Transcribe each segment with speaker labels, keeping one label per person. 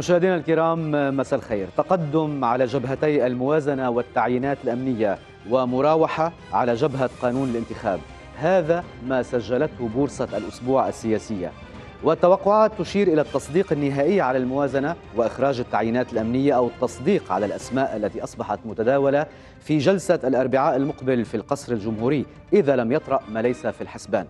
Speaker 1: مشاهدينا الكرام مساء الخير تقدم على جبهتي الموازنة والتعيينات الأمنية ومراوحة على جبهة قانون الانتخاب هذا ما سجلته بورصة الأسبوع السياسية والتوقعات تشير إلى التصديق النهائي على الموازنة وإخراج التعيينات الأمنية أو التصديق على الأسماء التي أصبحت متداولة في جلسة الأربعاء المقبل في القصر الجمهوري إذا لم يطرأ ما ليس في الحسبان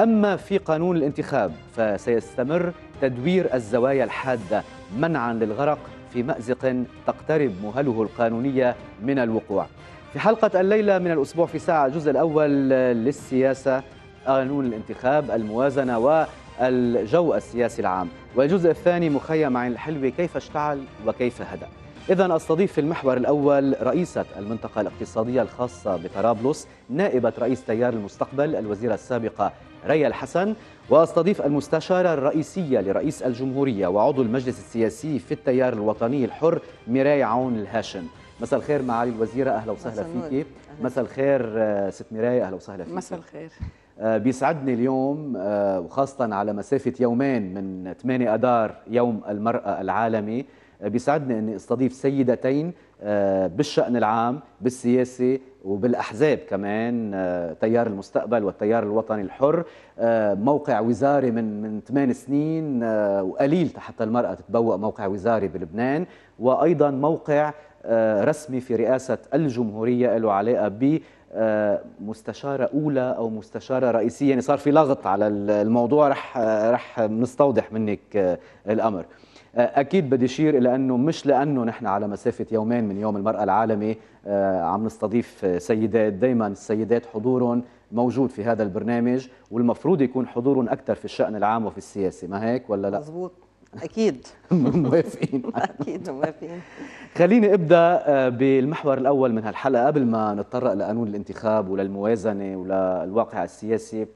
Speaker 1: أما في قانون الانتخاب فسيستمر تدوير الزوايا الحادة منعا للغرق في مأزق تقترب مهله القانونية من الوقوع في حلقة الليلة من الأسبوع في ساعة الجزء الأول للسياسة قانون الانتخاب الموازنة والجو السياسي العام والجزء الثاني مخيم عن الحلوي كيف اشتعل وكيف هدأ إذا أستضيف في المحور الأول رئيسة المنطقة الاقتصادية الخاصة بطرابلس نائبة رئيس تيار المستقبل الوزيرة السابقة ريا الحسن واستضيف المستشارة الرئيسية لرئيس الجمهورية وعضو المجلس السياسي في التيار الوطني الحر ميراي عون الهاشم مساء الخير معالي الوزيرة أهلا وسهلا فيكي مساء الخير آه، ست ميراي أهلا وسهلا فيكي مساء الخير آه، بيسعدني اليوم آه، وخاصة على مسافة يومين من 8 أدار يوم المرأة العالمي بيسعدني أني استضيف سيدتين آه، بالشأن العام بالسياسة وبالأحزاب كمان آه، تيار المستقبل والتيار الوطني الحر آه، موقع وزاري من من ثمان سنين وقليل حتى المرأة تتبوأ موقع وزاري بلبنان وأيضا موقع رسمي في رئاسة الجمهورية له علاقة ب مستشارة أولى أو مستشارة رئيسية يعني صار في لغط على الموضوع رح رح نستوضح منك الأمر آه، اكيد بدي اشير الى انه مش لانه نحن على مسافه يومين من يوم المراه العالمي آه، عم نستضيف آه، سيدات دائما السيدات حضورهم موجود في هذا البرنامج والمفروض يكون حضورهم اكثر في الشان العام وفي السياسي ما هيك ولا لا
Speaker 2: مزبوط اكيد موافقين اكيد موافقين
Speaker 1: خليني ابدا بالمحور الاول من هالحلقه قبل ما نتطرق لقانون الانتخاب وللموازنه وللواقع السياسي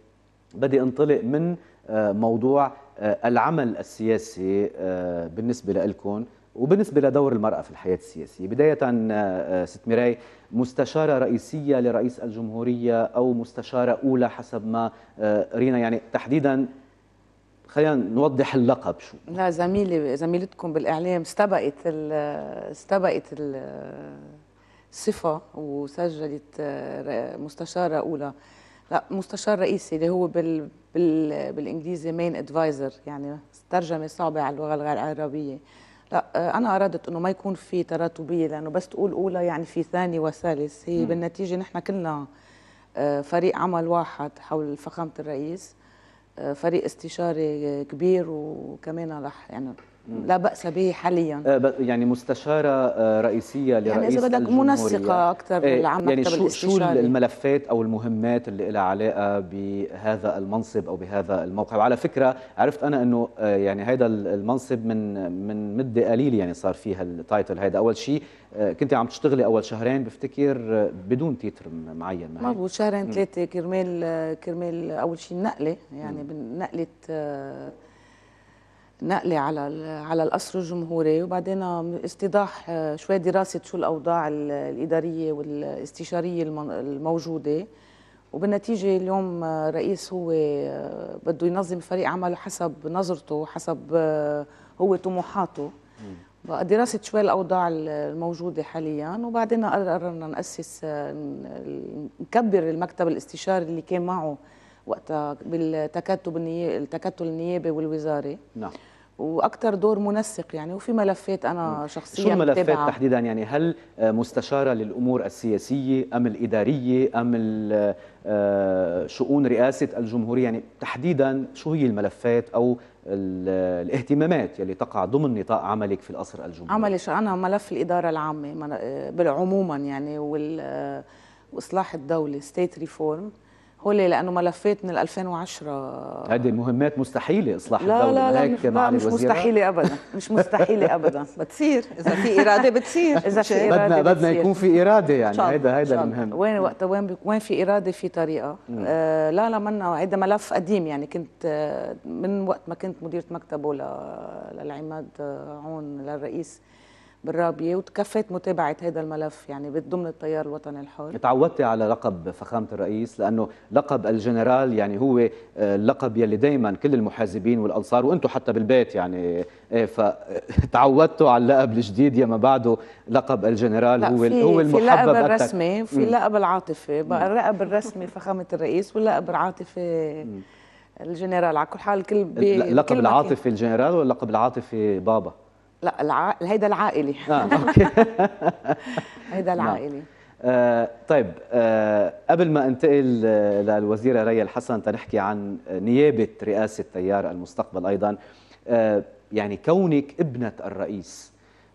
Speaker 1: بدي انطلق من موضوع آه، العمل السياسي آه، بالنسبة لكم وبالنسبة لدور المرأة في الحياة السياسية بداية آه، ست ميراي مستشارة رئيسية لرئيس الجمهورية أو مستشارة أولى حسب ما رينا يعني تحديدا خلينا نوضح اللقب شو
Speaker 3: لا زميلي زميلتكم بالاعلام استبقت ال استبقت الصفه وسجلت مستشاره اولى لا مستشار رئيسي اللي هو بال... بال... بالانجليزي مين ادفايزر يعني ترجمه صعبه على اللغه العربيه لا آه، انا اردت انه ما يكون في تراتبيه لانه بس تقول اولى يعني في ثاني وثالث هي م. بالنتيجه نحن كلنا آه، فريق عمل واحد حول فخامه الرئيس آه، فريق استشاري كبير وكمان رح يعني لا باس به حاليا
Speaker 1: آه، يعني مستشاره آه، رئيسيه لرئيس يعني اذا بدك منسقه اكثر آه، بالعمل يعني شو شو الملفات او المهمات اللي لها علاقه بهذا المنصب او بهذا الموقع وعلى فكره عرفت انا انه يعني هذا المنصب من من مده قليله يعني صار فيها التايتل هذا اول شيء كنت عم تشتغلي اول شهرين بفتكر بدون تيتر معين ما مضبوط شهرين ثلاثه
Speaker 3: كرمال كرمال اول شيء النقله يعني نقله نقلة على على القصر الجمهوري وبعدين استيضاح شوي دراسة شو الأوضاع الإدارية والاستشارية الموجودة وبالنتيجة اليوم الرئيس هو بده ينظم فريق عمله حسب نظرته حسب هو طموحاته دراسة شوي الأوضاع الموجودة حاليا وبعدين قررنا نأسس نكبر المكتب الاستشاري اللي كان معه وقتها بالتكتل التكتل النيابي والوزاري نعم واكثر دور منسق يعني وفي ملفات انا نعم. شخصيا شو الملفات تبعها. تحديدا
Speaker 1: يعني هل مستشاره للامور السياسيه ام الاداريه ام آه، شؤون رئاسه الجمهوريه يعني تحديدا شو هي الملفات او الاهتمامات يلي تقع ضمن نطاق عملك في القصر الجمهوري عملي
Speaker 3: انا ملف الاداره العامه بالعموما يعني وال واصلاح الدوله ستيت ريفورم هو ليه لانه ملفات من 2010
Speaker 1: هذه مهمات مستحيله اصلاح لا الدوله لا لا هيك مع مش الوزيرة. مستحيله
Speaker 3: ابدا مش مستحيله ابدا بتصير اذا في اراده بتصير اذا في اراده بدنا بدنا يكون
Speaker 1: في اراده يعني هيدا هيدا المهم وين وقتها
Speaker 3: وين وين في اراده في طريقه آه لا لا منا هيدا ملف قديم يعني كنت آه، من وقت ما كنت مديره مكتبه للعماد عون آه، للرئيس بالرابيه وتكفيت متابعه هذا الملف يعني ضمن التيار الوطني الحر
Speaker 1: تعودتي على لقب فخامه الرئيس لانه لقب الجنرال يعني هو آه، اللقب يلي دائما كل المحاسبين والانصار وانتم حتى بالبيت يعني آه، فتعودتوا على اللقب الجديد يا ما بعده لقب الجنرال هو في هو المحبب في اللقب الرسمي في اللقب
Speaker 3: العاطفي بقى اللقب الرسمي فخامه الرئيس واللقب العاطفي الجنرال على كل حال كل بي... اللقب العاطفي
Speaker 1: الجنرال واللقب العاطفي بابا
Speaker 3: لا الع... هيدا العائلي اه اوكي هيدا نعم. العائلي
Speaker 1: آه طيب آه قبل ما انتقل آه، للوزيره ريا الحسن تنحكي عن نيابه رئاسه تيار المستقبل ايضا آه، يعني كونك ابنه الرئيس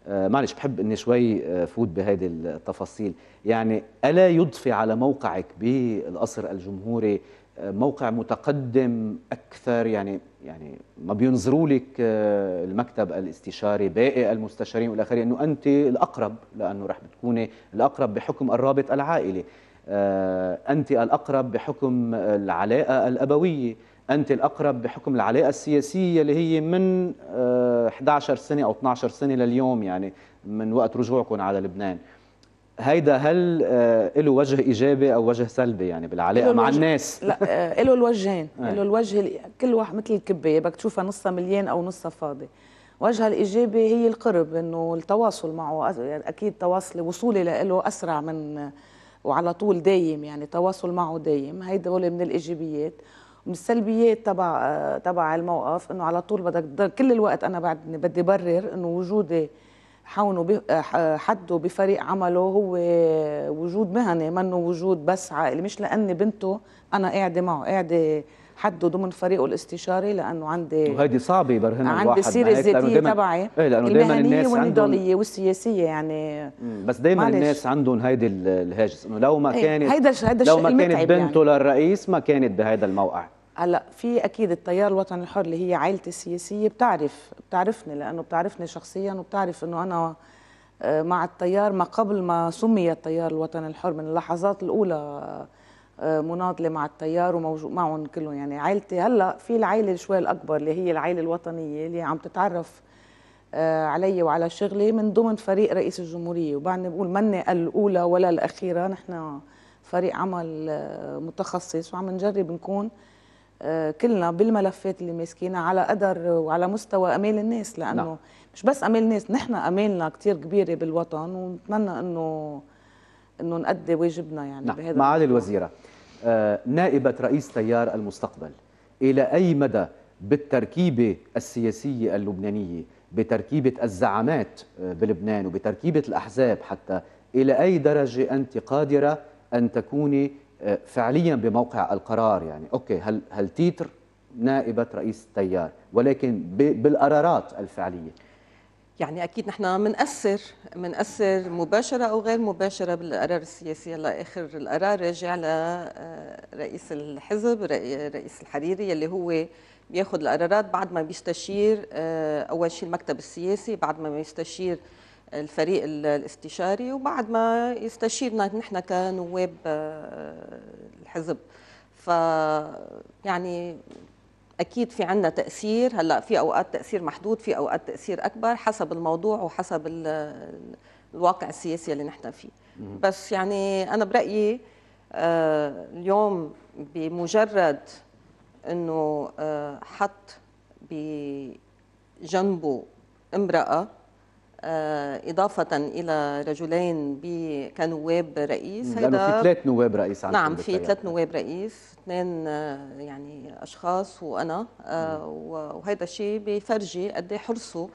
Speaker 1: آه، معلش بحب اني شوي فوت بهيدي التفاصيل يعني الا يضفي على موقعك بالقصر الجمهوري موقع متقدم اكثر يعني يعني ما بينظروا لك آه، المكتب الاستشاري باقي المستشارين والى اخره انه انت الاقرب لانه رح بتكوني الاقرب بحكم الرابط العائلي آه، انت الاقرب بحكم العلاقه الابويه انت الاقرب بحكم العلاقه السياسيه اللي هي من 11 آه، سنه او 12 سنه لليوم يعني من وقت رجوعكم على لبنان هيدا هل له آه، وجه ايجابي او وجه سلبي يعني بالعلاقه مع الناس لا له
Speaker 3: آه، الوجهين له إيه. الوجه كل واحد مثل الكبايه بدك تشوفها نصها مليان او نصها فاضي وجهها الايجابي هي القرب انه التواصل معه يعني اكيد تواصلي وصولي له اسرع من وعلى طول دايم يعني تواصل معه دايم هيدا هول من الايجابيات من السلبيات تبع آه، تبع الموقف انه على طول بدك كل الوقت انا بعدني بدي برر انه وجودي حونوا آه، آه، حدوا بفريق عمله هو وجود مهني منه وجود بس عائلي مش لاني بنته انا قاعده معه قاعده حده ضمن فريقه الاستشاري لانه عندي وهيدي
Speaker 1: صعبه الواحد عندي السيره الذاتيه تبعي ايه لانه دائما الناس والنضاليه
Speaker 3: عندهم والسياسيه يعني بس دائما الناس
Speaker 1: عندهم هيدي الهاجس انه لو ما إيه، كانت هيدا هيدا لو ما كانت بنته يعني. للرئيس ما كانت بهيدا الموقع
Speaker 3: هلا في اكيد التيار الوطني الحر اللي هي عائلتي السياسيه بتعرف بتعرفني لانه بتعرفني شخصيا وبتعرف انه انا آه، مع التيار ما قبل ما سمي التيار الوطني الحر من اللحظات الاولى آه، مناضله مع التيار وموجود معهم كلهم يعني عائلتي هلا في العائله شوي الاكبر اللي هي العائله الوطنيه اللي عم تتعرف آه، علي وعلى شغلي من ضمن فريق رئيس الجمهوريه وبعدني بقول مني الاولى ولا الاخيره نحن فريق عمل متخصص وعم نجرب نكون آه، كلنا بالملفات اللي ماسكينها على قدر وعلى مستوى امال الناس لانه نعم. مش بس امال الناس نحن امالنا كثير كبيره بالوطن ونتمنى انه انه نأدي واجبنا يعني نعم. بهذا معالي
Speaker 1: الوزيره آه نائبه رئيس تيار المستقبل الى اي مدى بالتركيبه السياسيه اللبنانيه بتركيبه الزعامات آه، بلبنان وبتركيبه الاحزاب حتى الى اي درجه انت قادره ان تكوني آه، فعليا بموقع القرار يعني اوكي هل هل تيتر نائبه رئيس التيار ولكن بالقرارات الفعليه
Speaker 2: يعني اكيد نحن بنأثر بنأثر مباشره او غير مباشره بالقرار السياسي هلا اخر القرار راجع لرئيس آه، الحزب رئيس الحريري اللي هو بياخذ القرارات بعد ما بيستشير آه، اول شيء المكتب السياسي بعد ما بيستشير الفريق الاستشاري وبعد ما يستشيرنا نحن كنواب آه، الحزب ف يعني اكيد في عندنا تاثير هلا في اوقات تاثير محدود في اوقات تاثير اكبر حسب الموضوع وحسب الواقع السياسي اللي نحن فيه بس يعني انا برايي آه، اليوم بمجرد انه آه، حط بجنبه امراه آه، إضافة إلى رجلين كنواب رئيس لأنه في ثلاث
Speaker 1: نواب رئيس عندكم نعم في ثلاث
Speaker 2: نواب رئيس اثنين آه، يعني أشخاص وأنا آه، وهذا الشيء بيفرجي قد إيه حرصه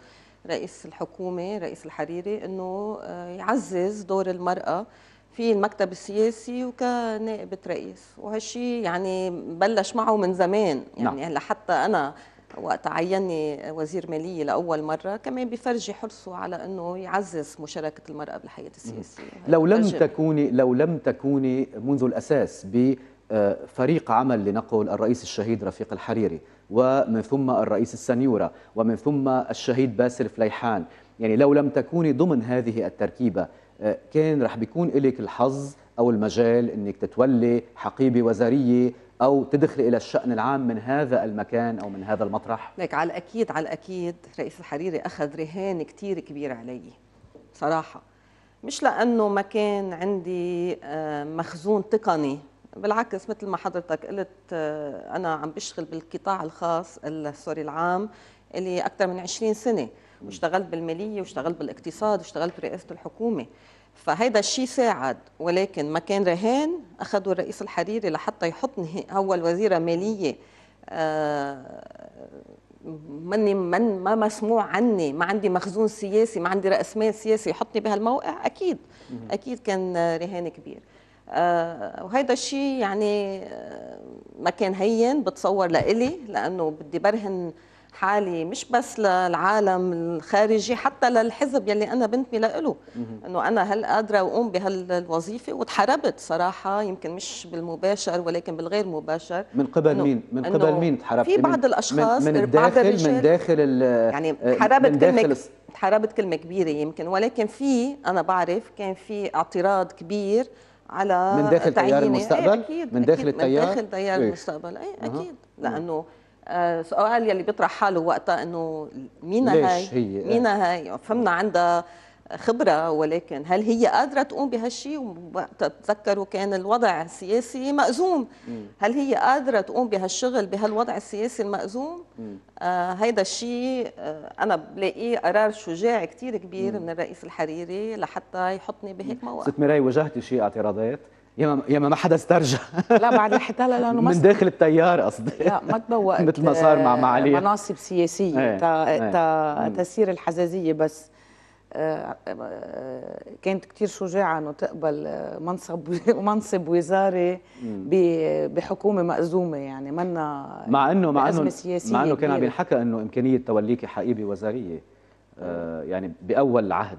Speaker 2: رئيس الحكومة رئيس الحريري أنه يعزز دور المرأة في المكتب السياسي وكنائبة رئيس وهالشيء يعني بلش معه من زمان يعني نعم. هلا نعم. حتى أنا وقت عيني وزير ماليه لاول مره كمان بفرجي حرصه على انه يعزز مشاركه المراه بالحياه السياسيه لو لم أجل.
Speaker 1: تكوني لو لم تكوني منذ الاساس بفريق آه، عمل لنقل الرئيس الشهيد رفيق الحريري ومن ثم الرئيس السنيوره ومن ثم الشهيد باسل فليحان يعني لو لم تكوني ضمن هذه التركيبه آه، كان رح بيكون لك الحظ او المجال انك تتولي حقيبه وزاريه أو تدخل إلى الشأن العام من هذا المكان أو من هذا المطرح؟
Speaker 2: لك على الأكيد على الأكيد رئيس الحريري أخذ رهان كتير كبير علي صراحة مش لأنه ما كان عندي آه، مخزون تقني بالعكس مثل ما حضرتك قلت آه، أنا عم بشتغل بالقطاع الخاص سوري العام اللي أكثر من 20 سنة واشتغلت بالمالية واشتغلت بالاقتصاد واشتغلت برئاسة الحكومة فهيدا الشيء ساعد ولكن ما كان رهان أخذوا الرئيس الحريري لحتى يحط أول وزيرة مالية آه، مني من ما مسموع عني ما عندي مخزون سياسي ما عندي رأس مال سياسي يحطني بهالموقع أكيد أكيد كان رهان كبير آه، وهيدا الشيء يعني آه، ما كان هين بتصور لإلي لأنه بدي برهن حالي مش بس للعالم الخارجي حتى للحزب يلي انا بنتمي له انه انا هل قادره اقوم بهالوظيفه وتحاربت صراحه يمكن مش بالمباشر ولكن بالغير مباشر من قبل مين من قبل مين تحاربت في بعض الاشخاص من, من الداخل من داخل يعني آه، حاربت كلمه حاربت كلمه كبيره يمكن ولكن في انا بعرف كان في اعتراض كبير على من داخل تيار إيه، المستقبل أكيد من داخل التيار من داخل تيار إيه. المستقبل اي اكيد لانه آه، سؤال يلي بيطرح حاله وقتها انه مين هاي هي مين هاي فهمنا عندها خبرة ولكن هل هي قادرة تقوم بهالشيء تتذكروا كان الوضع السياسي مأزوم هل هي قادرة تقوم بهالشغل بهالوضع السياسي المأزوم آه هيدا الشيء آه أنا بلاقيه قرار شجاع كثير كبير مم. من الرئيس الحريري لحتى يحطني بهيك موقف
Speaker 1: ست مراي واجهتي شيء اعتراضات يا ما ما حدا استرجع
Speaker 2: لا بعد رحت هلا لانه من داخل
Speaker 1: التيار قصدي
Speaker 2: لا ما تبوقت مثل ما
Speaker 1: صار مع معالي مناصب
Speaker 3: سياسيه ايه تا ايه تا تسير الحزازيه بس آه، كانت كثير شجاعة أنه تقبل آه، منصب منصب وزاري بحكومة مأزومة يعني منا
Speaker 1: مع أنه مع أنه سياسية مع أنه كان عم ينحكى أنه إمكانية توليكي حقيبة وزارية إيه. آه، يعني بأول عهد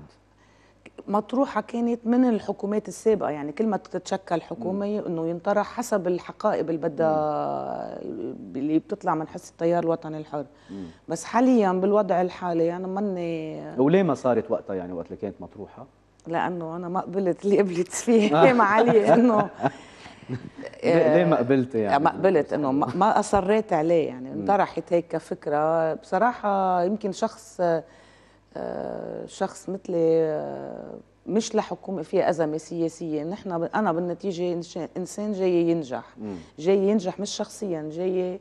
Speaker 3: مطروحه كانت من الحكومات السابقه يعني كل ما تتشكل حكومه انه ينطرح حسب الحقائب اللي بدها اللي بتطلع من حس التيار الوطني الحر مم. بس حاليا بالوضع الحالي انا ماني
Speaker 1: وليه ما صارت وقتها يعني وقت اللي كانت مطروحه؟
Speaker 3: لانه انا ما قبلت اللي قبلت فيه علي انه ليه ما قبلت يعني؟ ما قبلت انه ما اصريت عليه يعني انطرحت هيك كفكره بصراحه يمكن شخص شخص مثلي آه، مش لحكومه فيها ازمه سياسيه نحن انا بالنتيجه انسان جاي ينجح جاي ينجح مش شخصيا جاي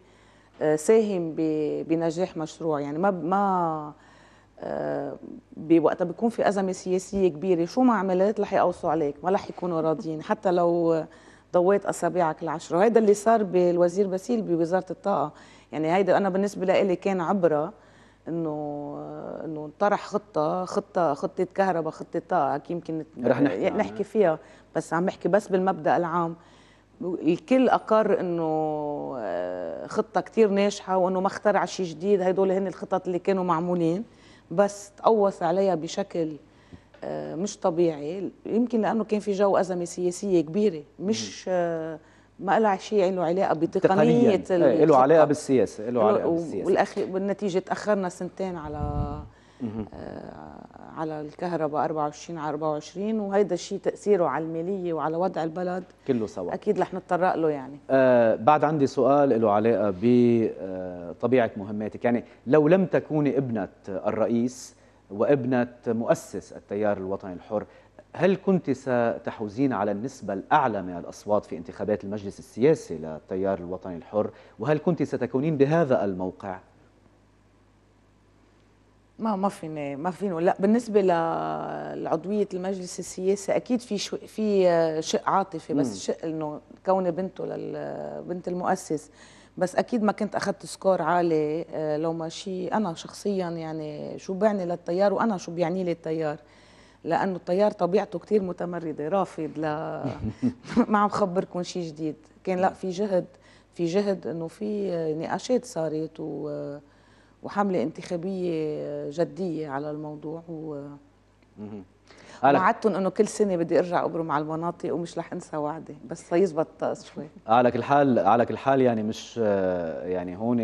Speaker 3: آه، ساهم بنجاح مشروع يعني ما ما آه، بوقتها بيكون في ازمه سياسيه كبيره شو ما عملت رح يقوصوا عليك ما رح يكونوا راضيين حتى لو ضويت اصابعك العشره هذا اللي صار بالوزير باسيل بوزاره الطاقه يعني هيدا انا بالنسبه لي كان عبره انه انه طرح خطه خطه خطه كهرباء خطه طاقه يمكن رح نحكي, يعني نحكي فيها بس عم بحكي بس بالمبدا العام الكل اقر انه آه، خطه كثير ناجحه وانه ما اخترع شيء جديد هدول هن الخطط اللي كانوا معمولين بس تقوص عليها بشكل آه، مش طبيعي يمكن لانه كان في جو ازمه سياسيه كبيره مش ما له شيء له علاقه بتقنيه تقنيا إيه، له
Speaker 1: علاقه بالسياسه له علاقه بالسياسه والاخير
Speaker 3: والنتيجه تاخرنا سنتين على آه على الكهرباء 24 على 24 وهيدا الشيء تاثيره على الماليه وعلى وضع البلد كله سوا اكيد رح نتطرق له يعني
Speaker 1: آه بعد عندي سؤال له علاقه بطبيعه آه، مهماتك يعني لو لم تكوني ابنه الرئيس وابنه مؤسس التيار الوطني الحر هل كنت ستحوزين على النسبة الأعلى من الأصوات في انتخابات المجلس السياسي للتيار الوطني الحر وهل كنت ستكونين بهذا الموقع؟
Speaker 3: ما ما فيني ما فيني لا بالنسبه لعضويه المجلس السياسي اكيد في شو في آه، شق عاطفي بس شق انه كوني بنته لبنت المؤسس بس اكيد ما كنت اخذت سكور عالي آه، لو ما شيء انا شخصيا يعني شو بعني للتيار وانا شو بيعني لي التيار لانه الطيار طبيعته كثير متمرده رافض ل ما عم خبركم شيء جديد كان لا في جهد في جهد انه في نقاشات صارت و وحمله انتخابيه جديه على الموضوع و وعدتهم انه كل سنه بدي ارجع ابرم على المناطق ومش رح انسى وعدي بس سيزبط الطقس شوي
Speaker 1: على كل حال على كل حال يعني مش يعني هون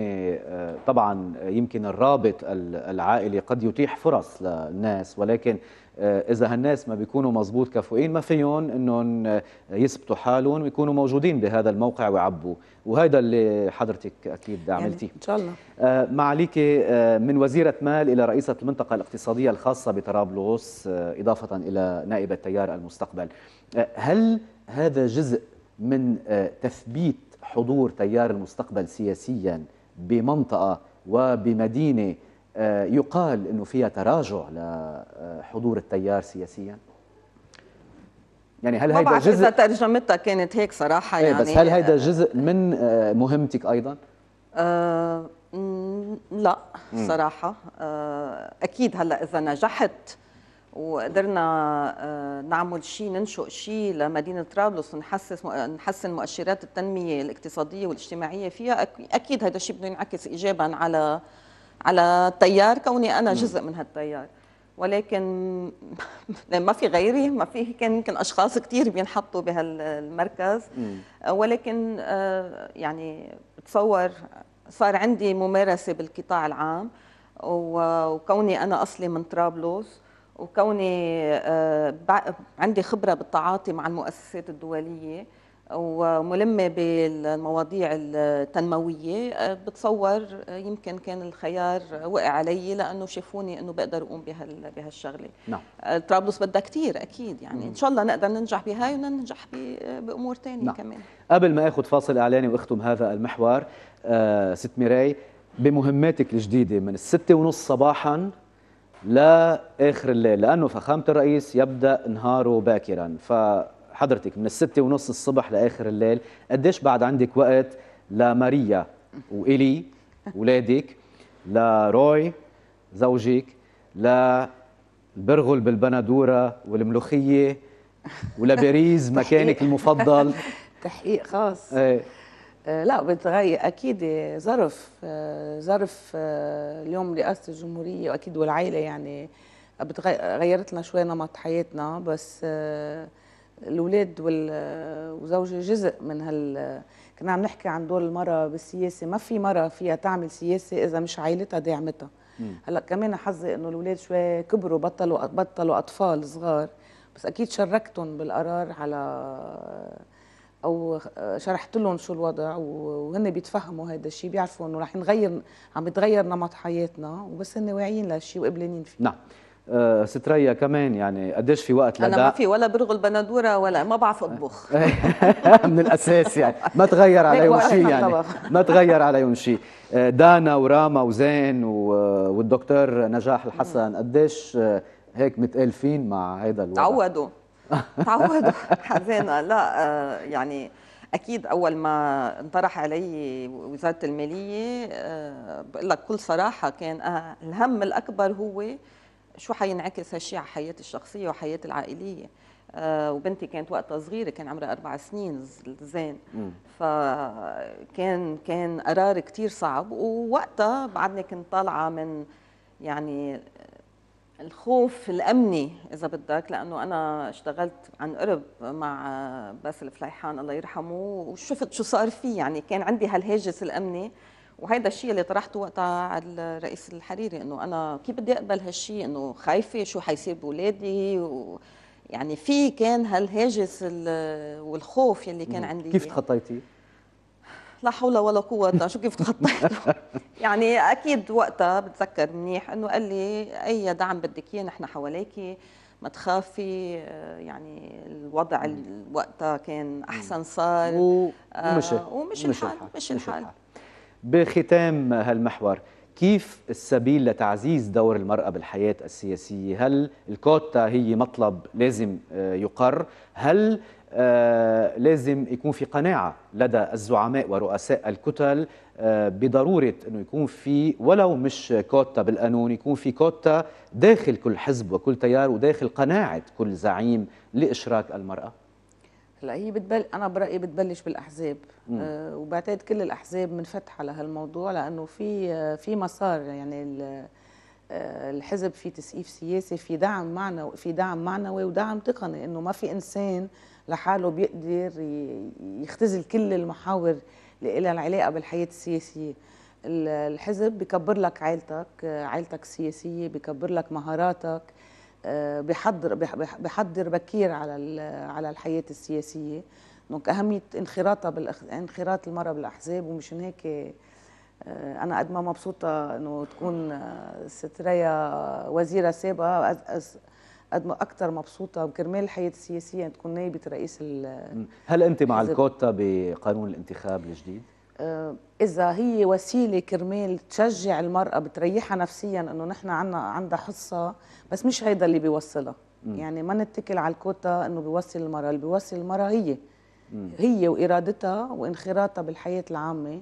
Speaker 1: طبعا يمكن الرابط العائلي قد يتيح فرص للناس ولكن آه، اذا هالناس ما بيكونوا مزبوط كفؤين ما فيهم انهم آه، يثبتوا حالهم ويكونوا موجودين بهذا الموقع ويعبوا وهذا اللي حضرتك اكيد يعني عملتيه يعني ان شاء الله آه، معاليك من وزيره مال الى رئيسه المنطقه الاقتصاديه الخاصه بطرابلس اضافه الى نائبه تيار المستقبل هل هذا جزء من تثبيت حضور تيار المستقبل سياسيا بمنطقه وبمدينه آه، يقال انه فيها تراجع لحضور آه، التيار سياسيا يعني هل هيدا جزء اذا
Speaker 2: ترجمتها كانت هيك صراحه ايه يعني بس هل هيدا آه،
Speaker 1: جزء من مهمتك ايضا
Speaker 2: لا صراحه اكيد هلا اذا نجحت وقدرنا نعمل شيء ننشئ شيء لمدينه طرابلس نحسس نحسن مؤشرات التنميه الاقتصاديه والاجتماعيه فيها اكيد هذا الشيء بده ينعكس ايجابا على على التيار كوني انا جزء من هالتيار ولكن ما في غيري ما في كان يمكن اشخاص كثير بينحطوا بهالمركز ولكن آه، يعني بتصور صار عندي ممارسه بالقطاع العام وكوني انا اصلي من طرابلس وكوني آه، عندي خبره بالتعاطي مع المؤسسات الدوليه وملمة بالمواضيع التنموية آه، بتصور آه، يمكن كان الخيار وقع علي لأنه شافوني أنه بقدر أقوم بهال بهالشغلة نعم آه، طرابلس بدها كثير أكيد يعني إن شاء الله نقدر ننجح بهاي وننجح بأمور ثانيه نعم. كمان
Speaker 1: قبل ما أخذ فاصل إعلاني وأختم هذا المحور آه ست ميراي بمهماتك الجديدة من الستة ونص صباحاً لآخر الليل لأنه فخامة الرئيس يبدأ نهاره باكراً ف حضرتك من الستة ونص الصبح لآخر الليل قديش بعد عندك وقت لماريا وإلي ولادك لروي زوجك للبرغل بالبندورة والملوخية ولبريز مكانك المفضل
Speaker 3: تحقيق خاص إيه. آه، لا بتغير اكيد آه، ظرف آه، ظرف اليوم رئاسه الجمهوريه واكيد والعائله يعني بتغيرت لنا شوي نمط حياتنا بس الاولاد وزوجي جزء من هال كنا عم نحكي عن دور المراه بالسياسه ما في مراه فيها تعمل سياسه اذا مش عائلتها داعمتها هلا كمان حظي انه الاولاد شوي كبروا بطلوا بطلوا اطفال صغار بس اكيد شركتهم بالقرار على او شرحت لهم شو الوضع وهن بيتفهموا هذا الشيء بيعرفوا انه رح نغير عم يتغير نمط حياتنا وبس هن واعيين لهالشيء وقبلانين فيه
Speaker 1: نعم آه، ستريا كمان يعني قديش في وقت لدع انا ما في
Speaker 2: ولا برغل بندوره ولا ما بعرف اطبخ
Speaker 1: من الاساس يعني ما تغير عليهم شيء يعني ما تغير عليهم شيء آه، دانا وراما وزين آه، والدكتور نجاح الحسن قديش هيك متالفين مع هيدا الوضع تعودوا
Speaker 2: تعودوا حزينه لا يعني اكيد اول ما انطرح علي وزاره الماليه بقول لك كل صراحه كان الهم الاكبر هو شو حينعكس هالشيء على حياتي الشخصيه وحياتي العائليه آه وبنتي كانت وقتها صغيره كان عمرها اربع سنين زين فكان كان قرار كثير صعب ووقتها بعدني كنت طالعه من يعني الخوف الامني اذا بدك لانه انا اشتغلت عن قرب مع باسل فليحان الله يرحمه وشفت شو صار فيه يعني كان عندي هالهاجس الامني وهيدا الشيء اللي طرحته وقتها على الرئيس الحريري انه انا كيف بدي اقبل هالشيء انه خايفه شو حيصير باولادي و... يعني في كان هالهاجس والخوف يلي كان عندي كيف تخطيتي؟ لا حول ولا قوة شو كيف تخطيته يعني أكيد وقتها بتذكر منيح إنه قال لي أي دعم بدك إياه نحن حواليكي ما تخافي يعني الوضع وقتها كان أحسن صار آه، ومشي آه ومش الحال مش الحال
Speaker 1: بختام هالمحور كيف السبيل لتعزيز دور المرأة بالحياة السياسية هل الكوتا هي مطلب لازم آه، يقر هل آه، لازم يكون في قناعة لدى الزعماء ورؤساء الكتل آه، بضرورة أنه يكون في ولو مش كوتا بالقانون يكون في كوتا داخل كل حزب وكل تيار وداخل قناعة كل زعيم لإشراك المرأة
Speaker 3: هلا هي بتبل انا برايي بتبلش بالاحزاب أه وبعتقد كل الاحزاب منفتحه لهالموضوع لانه في في مسار يعني آه، الحزب في تسقيف سياسي في دعم معنوي في دعم معنوي ودعم تقني انه ما في انسان لحاله بيقدر يختزل كل المحاور اللي لها العلاقه بالحياه السياسيه الحزب بكبر لك عائلتك عائلتك السياسيه آه، بكبر لك مهاراتك آه، بحضر بحضر بكير على على الحياه السياسيه دونك اهميه انخراطها انخراط المراه بالاحزاب ومشان هيك آه، انا قد ما مبسوطه انه تكون آه، ستريا ريا وزيره سابقه قد ما اكثر مبسوطه بكرمال الحياه السياسيه تكون نائبه رئيس
Speaker 1: هل انت مع الكوتا بقانون الانتخاب الجديد؟
Speaker 3: آه، اذا هي وسيله كرمال تشجع المراه بتريحها نفسيا انه نحن عنا عندها حصه بس مش هيدا اللي بيوصلها م. يعني ما نتكل على الكوتا انه بيوصل المراه اللي بيوصل المراه هي م. هي وارادتها وانخراطها بالحياه العامه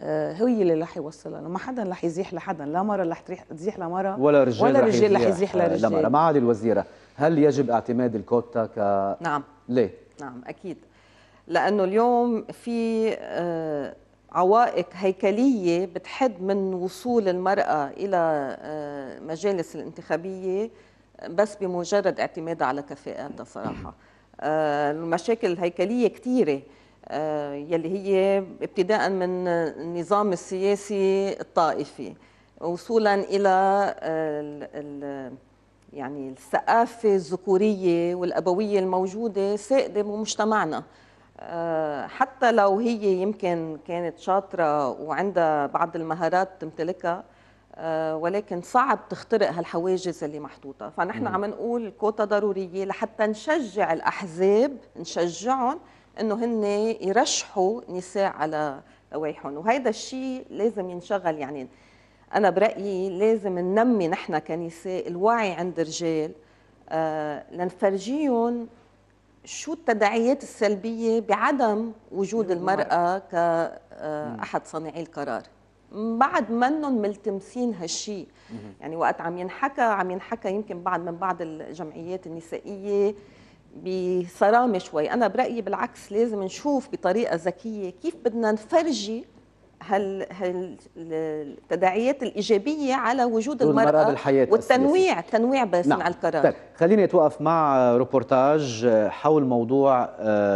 Speaker 3: آه، هي اللي رح يوصلها ما حدا رح يزيح لحدا لا مره رح تزيح لمره ولا رجال ولا رجال رح يزيح آه، لرجال لمره معالي
Speaker 1: الوزيره هل يجب اعتماد الكوتا ك نعم ليه
Speaker 2: نعم اكيد لانه اليوم في آه، عوائق هيكليه بتحد من وصول المراه الى آه، مجالس الانتخابيه بس بمجرد اعتمادها على كفاءاتها صراحه آه، المشاكل الهيكليه كثيره يلي هي ابتداء من النظام السياسي الطائفي وصولا الى ال يعني الثقافه الذكوريه والابويه الموجوده سائده بمجتمعنا آه، حتى لو هي يمكن كانت شاطرة وعندها بعض المهارات تمتلكها آه، ولكن صعب تخترق هالحواجز اللي محطوطة فنحن عم نقول كوتا ضرورية لحتى نشجع الأحزاب نشجعهم أنه هن يرشحوا نساء على لوائحهم وهذا الشيء لازم ينشغل يعني أنا برأيي لازم ننمي نحن كنساء الوعي عند الرجال آه، لنفرجيهم شو التداعيات السلبية بعدم وجود المرأة كأحد آه، صانعي القرار بعد منهم ملتمسين هالشيء يعني وقت عم ينحكى عم ينحكى يمكن بعد من بعض الجمعيات النسائية بصرامة شوي أنا برأيي بالعكس لازم نشوف بطريقة ذكية كيف بدنا نفرجي هل هل التداعيات الايجابيه على وجود المراه, بالحياة والتنويع التنويع تنويع باسم نعم. على القرار طيب.
Speaker 1: خليني اتوقف مع روبورتاج آه، حول موضوع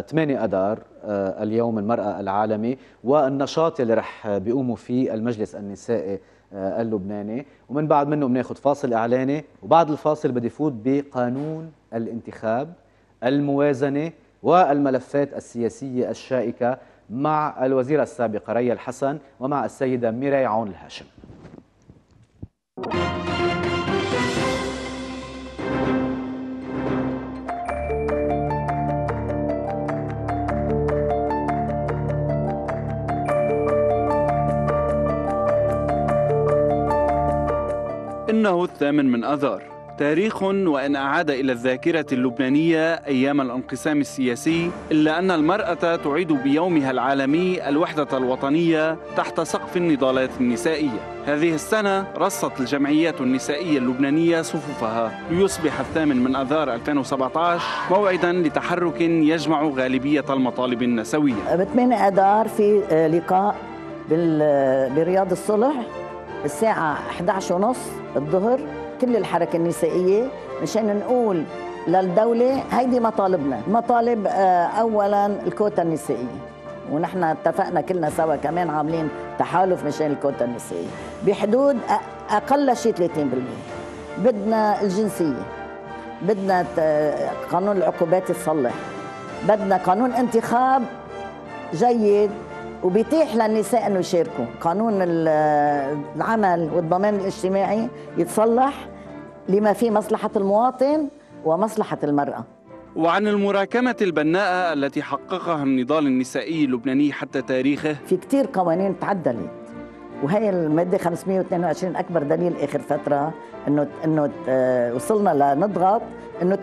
Speaker 1: 8 آه، اذار آه، اليوم المراه العالمي والنشاط اللي رح بيقوموا فيه المجلس النسائي اللبناني ومن بعد منه بناخذ فاصل اعلاني وبعد الفاصل بدي فوت بقانون الانتخاب الموازنه والملفات السياسيه الشائكه مع الوزيرة السابقة ريا الحسن ومع السيدة ميراي عون الهاشم
Speaker 4: إنه الثامن من أذار تاريخ وإن أعاد إلى الذاكرة اللبنانية أيام الانقسام السياسي إلا أن المرأة تعيد بيومها العالمي الوحدة الوطنية تحت سقف النضالات النسائية هذه السنة رصت الجمعيات النسائية اللبنانية صفوفها ليصبح الثامن من أذار 2017 موعدا لتحرك يجمع غالبية المطالب
Speaker 5: النسوية 8 أذار في لقاء برياض الصلح الساعة 11:30 الظهر كل الحركه النسائيه مشان نقول للدوله هيدي مطالبنا مطالب آه، اولا الكوتا النسائيه ونحن اتفقنا كلنا سوا كمان عاملين تحالف مشان الكوتا النسائيه بحدود اقل شيء 30% بدنا الجنسيه بدنا قانون العقوبات الصلح بدنا قانون انتخاب جيد وبيتيح للنساء انه يشاركوا قانون العمل والضمان الاجتماعي يتصلح لما فيه مصلحه المواطن ومصلحه المراه
Speaker 4: وعن المراكمة البناءة التي حققها النضال النسائي اللبناني حتى تاريخه
Speaker 5: في كتير قوانين تعدلت وهي المادة 522 أكبر دليل آخر فترة إنه إنه وصلنا لنضغط إنه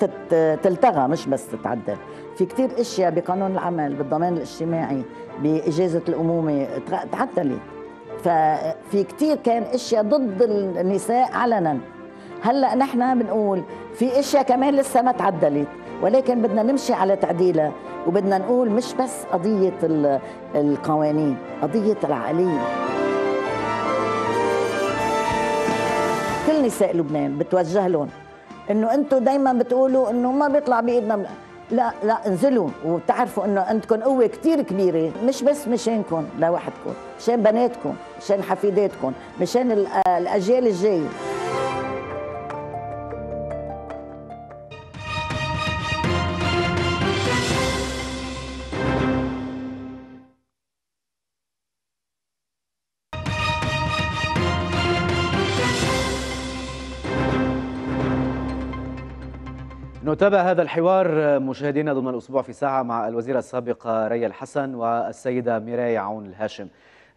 Speaker 5: تلتغى مش بس تتعدل في كتير أشياء بقانون العمل بالضمان الاجتماعي باجازه الامومه تعطلت ففي كثير كان اشياء ضد النساء علنا هلا نحن بنقول في اشياء كمان لسه ما تعدلت ولكن بدنا نمشي على تعديلها وبدنا نقول مش بس قضيه القوانين قضيه العقليه كل نساء لبنان بتوجه لهم انه انتم دائما بتقولوا انه ما بيطلع بايدنا لا لا انزلوا وتعرفوا انه عندكم قوه كثير كبيره مش بس مشانكم لوحدكم مشان بناتكم مشان حفيداتكم مشان الاجيال الجايه
Speaker 1: نتابع هذا الحوار مشاهدينا ضمن الأسبوع في ساعة مع الوزيرة السابقة ريا الحسن والسيدة ميراي عون الهاشم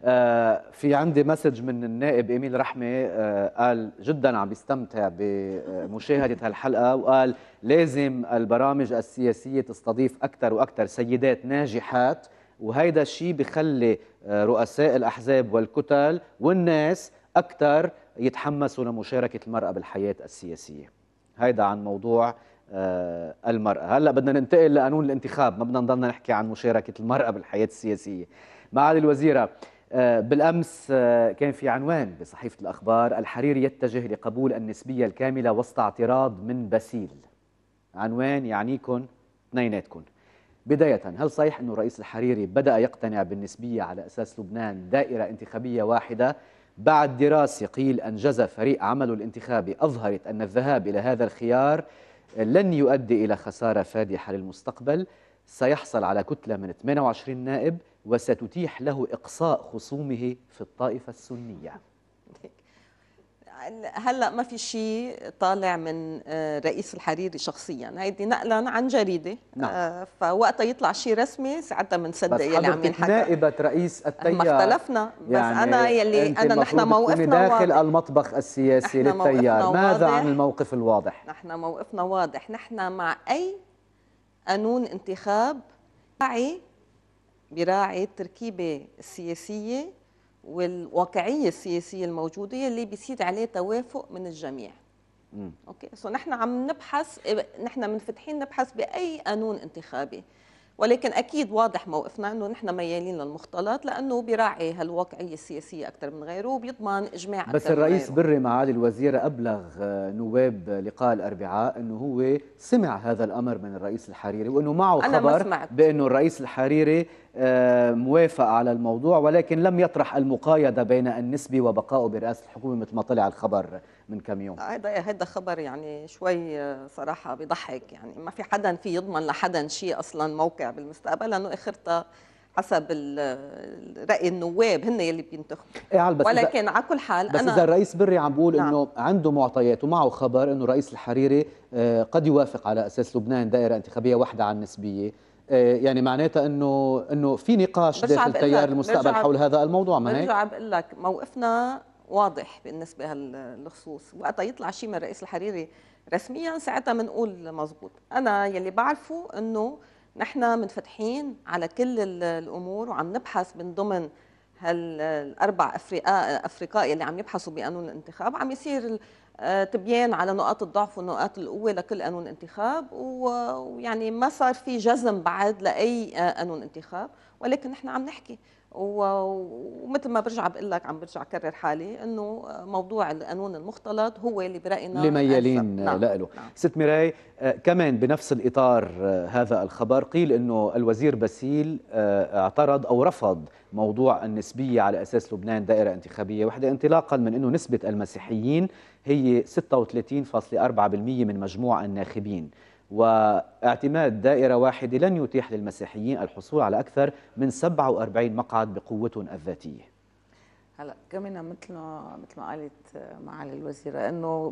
Speaker 1: آه، في عندي مسج من النائب إيميل رحمة آه، قال جدا عم بيستمتع بمشاهدة هالحلقة وقال لازم البرامج السياسية تستضيف أكثر وأكثر سيدات ناجحات وهيدا الشيء بخلي آه، رؤساء الأحزاب والكتل والناس أكثر يتحمسوا لمشاركة المرأة بالحياة السياسية هيدا عن موضوع آه، المرأة هلأ بدنا ننتقل لقانون الانتخاب ما بدنا نضلنا نحكي عن مشاركة المرأة بالحياة السياسية معالي الوزيرة آه، بالأمس آه، كان في عنوان بصحيفة الأخبار الحرير يتجه لقبول النسبية الكاملة وسط اعتراض من بسيل عنوان يعنيكم اثنيناتكم بداية هل صحيح أن الرئيس الحريري بدأ يقتنع بالنسبية على أساس لبنان دائرة انتخابية واحدة بعد دراسة قيل أنجز فريق عمله الانتخابي أظهرت أن الذهاب إلى هذا الخيار لن يؤدي إلى خسارة فادحة للمستقبل سيحصل على كتلة من 28 نائب وستتيح له إقصاء خصومه في الطائفة السنية
Speaker 2: هلا ما في شيء طالع من آه، رئيس الحريري شخصيا هيدي نقلا عن جريده نعم. آه، فوقتها يطلع شيء رسمي ساعتها بنصدق يلي عم ينحكى
Speaker 1: نائبه رئيس التيار ما اختلفنا بس يعني انا يلي انا نحن موقفنا داخل واضح. المطبخ السياسي للتيار ماذا عن الموقف الواضح
Speaker 2: نحن موقفنا واضح نحن مع اي قانون انتخاب راعي براعي التركيبه السياسيه والواقعيه السياسيه الموجوده اللي بيسيد عليه توافق من الجميع اوكي سو نحن عم نبحث نحن منفتحين نبحث باي قانون انتخابي ولكن اكيد واضح موقفنا انه نحن ميالين للمختلط لانه بيراعي هالواقعيه السياسيه اكثر من غيره وبيضمن اجماع اكثر بس الرئيس من
Speaker 1: بري معالي الوزير ابلغ آه، نواب لقاء الاربعاء انه هو سمع هذا الامر من الرئيس الحريري وانه معه أنا خبر بانه الرئيس الحريري آه، موافق على الموضوع ولكن لم يطرح المقايضه بين النسبي وبقائه برئاسه الحكومه مثل ما طلع الخبر من كم يوم هذا
Speaker 2: هذا خبر يعني شوي آه، صراحه بضحك يعني ما في حدا في يضمن لحدا شيء اصلا موقع بالمستقبل لانه اخرتها حسب راي النواب هن يلي بينتخبوا إيه، ولكن على كل حال بس انا اذا
Speaker 1: الرئيس بري عم بقول نعم. انه عنده معطيات ومعه خبر انه الرئيس الحريري آه، قد يوافق على اساس لبنان دائره انتخابيه واحده عن نسبيه آه، يعني معناتها انه انه في نقاش داخل تيار المستقبل حول هذا الموضوع ما هيك؟ برجع
Speaker 2: بقول لك موقفنا واضح بالنسبه للخصوص وقتها يطلع شيء من الرئيس الحريري رسميا ساعتها بنقول مزبوط انا يلي بعرفه انه نحن منفتحين على كل الامور وعم نبحث من ضمن هالاربع افرقاء افرقاء يلي عم يبحثوا بقانون الانتخاب عم يصير آه، تبيان على نقاط الضعف ونقاط القوه لكل قانون انتخاب ويعني ما صار في جزم بعد لاي آه، قانون انتخاب ولكن نحن عم نحكي ومثل ما برجع بقول لك عم برجع كرر حالي انه موضوع القانون المختلط هو اللي براينا لميالين
Speaker 1: نعم. له نعم. ست ميراي آه، كمان بنفس الاطار آه، هذا الخبر قيل انه الوزير باسيل آه، اعترض او رفض موضوع النسبيه على اساس لبنان دائره انتخابيه واحده انطلاقا من انه نسبه المسيحيين هي 36.4% من مجموع الناخبين واعتماد دائرة واحدة لن يتيح للمسيحيين الحصول على أكثر من 47 مقعد بقوتهم الذاتية
Speaker 3: هلا كمان مثل ما مثل ما قالت آه، معالي الوزيره انه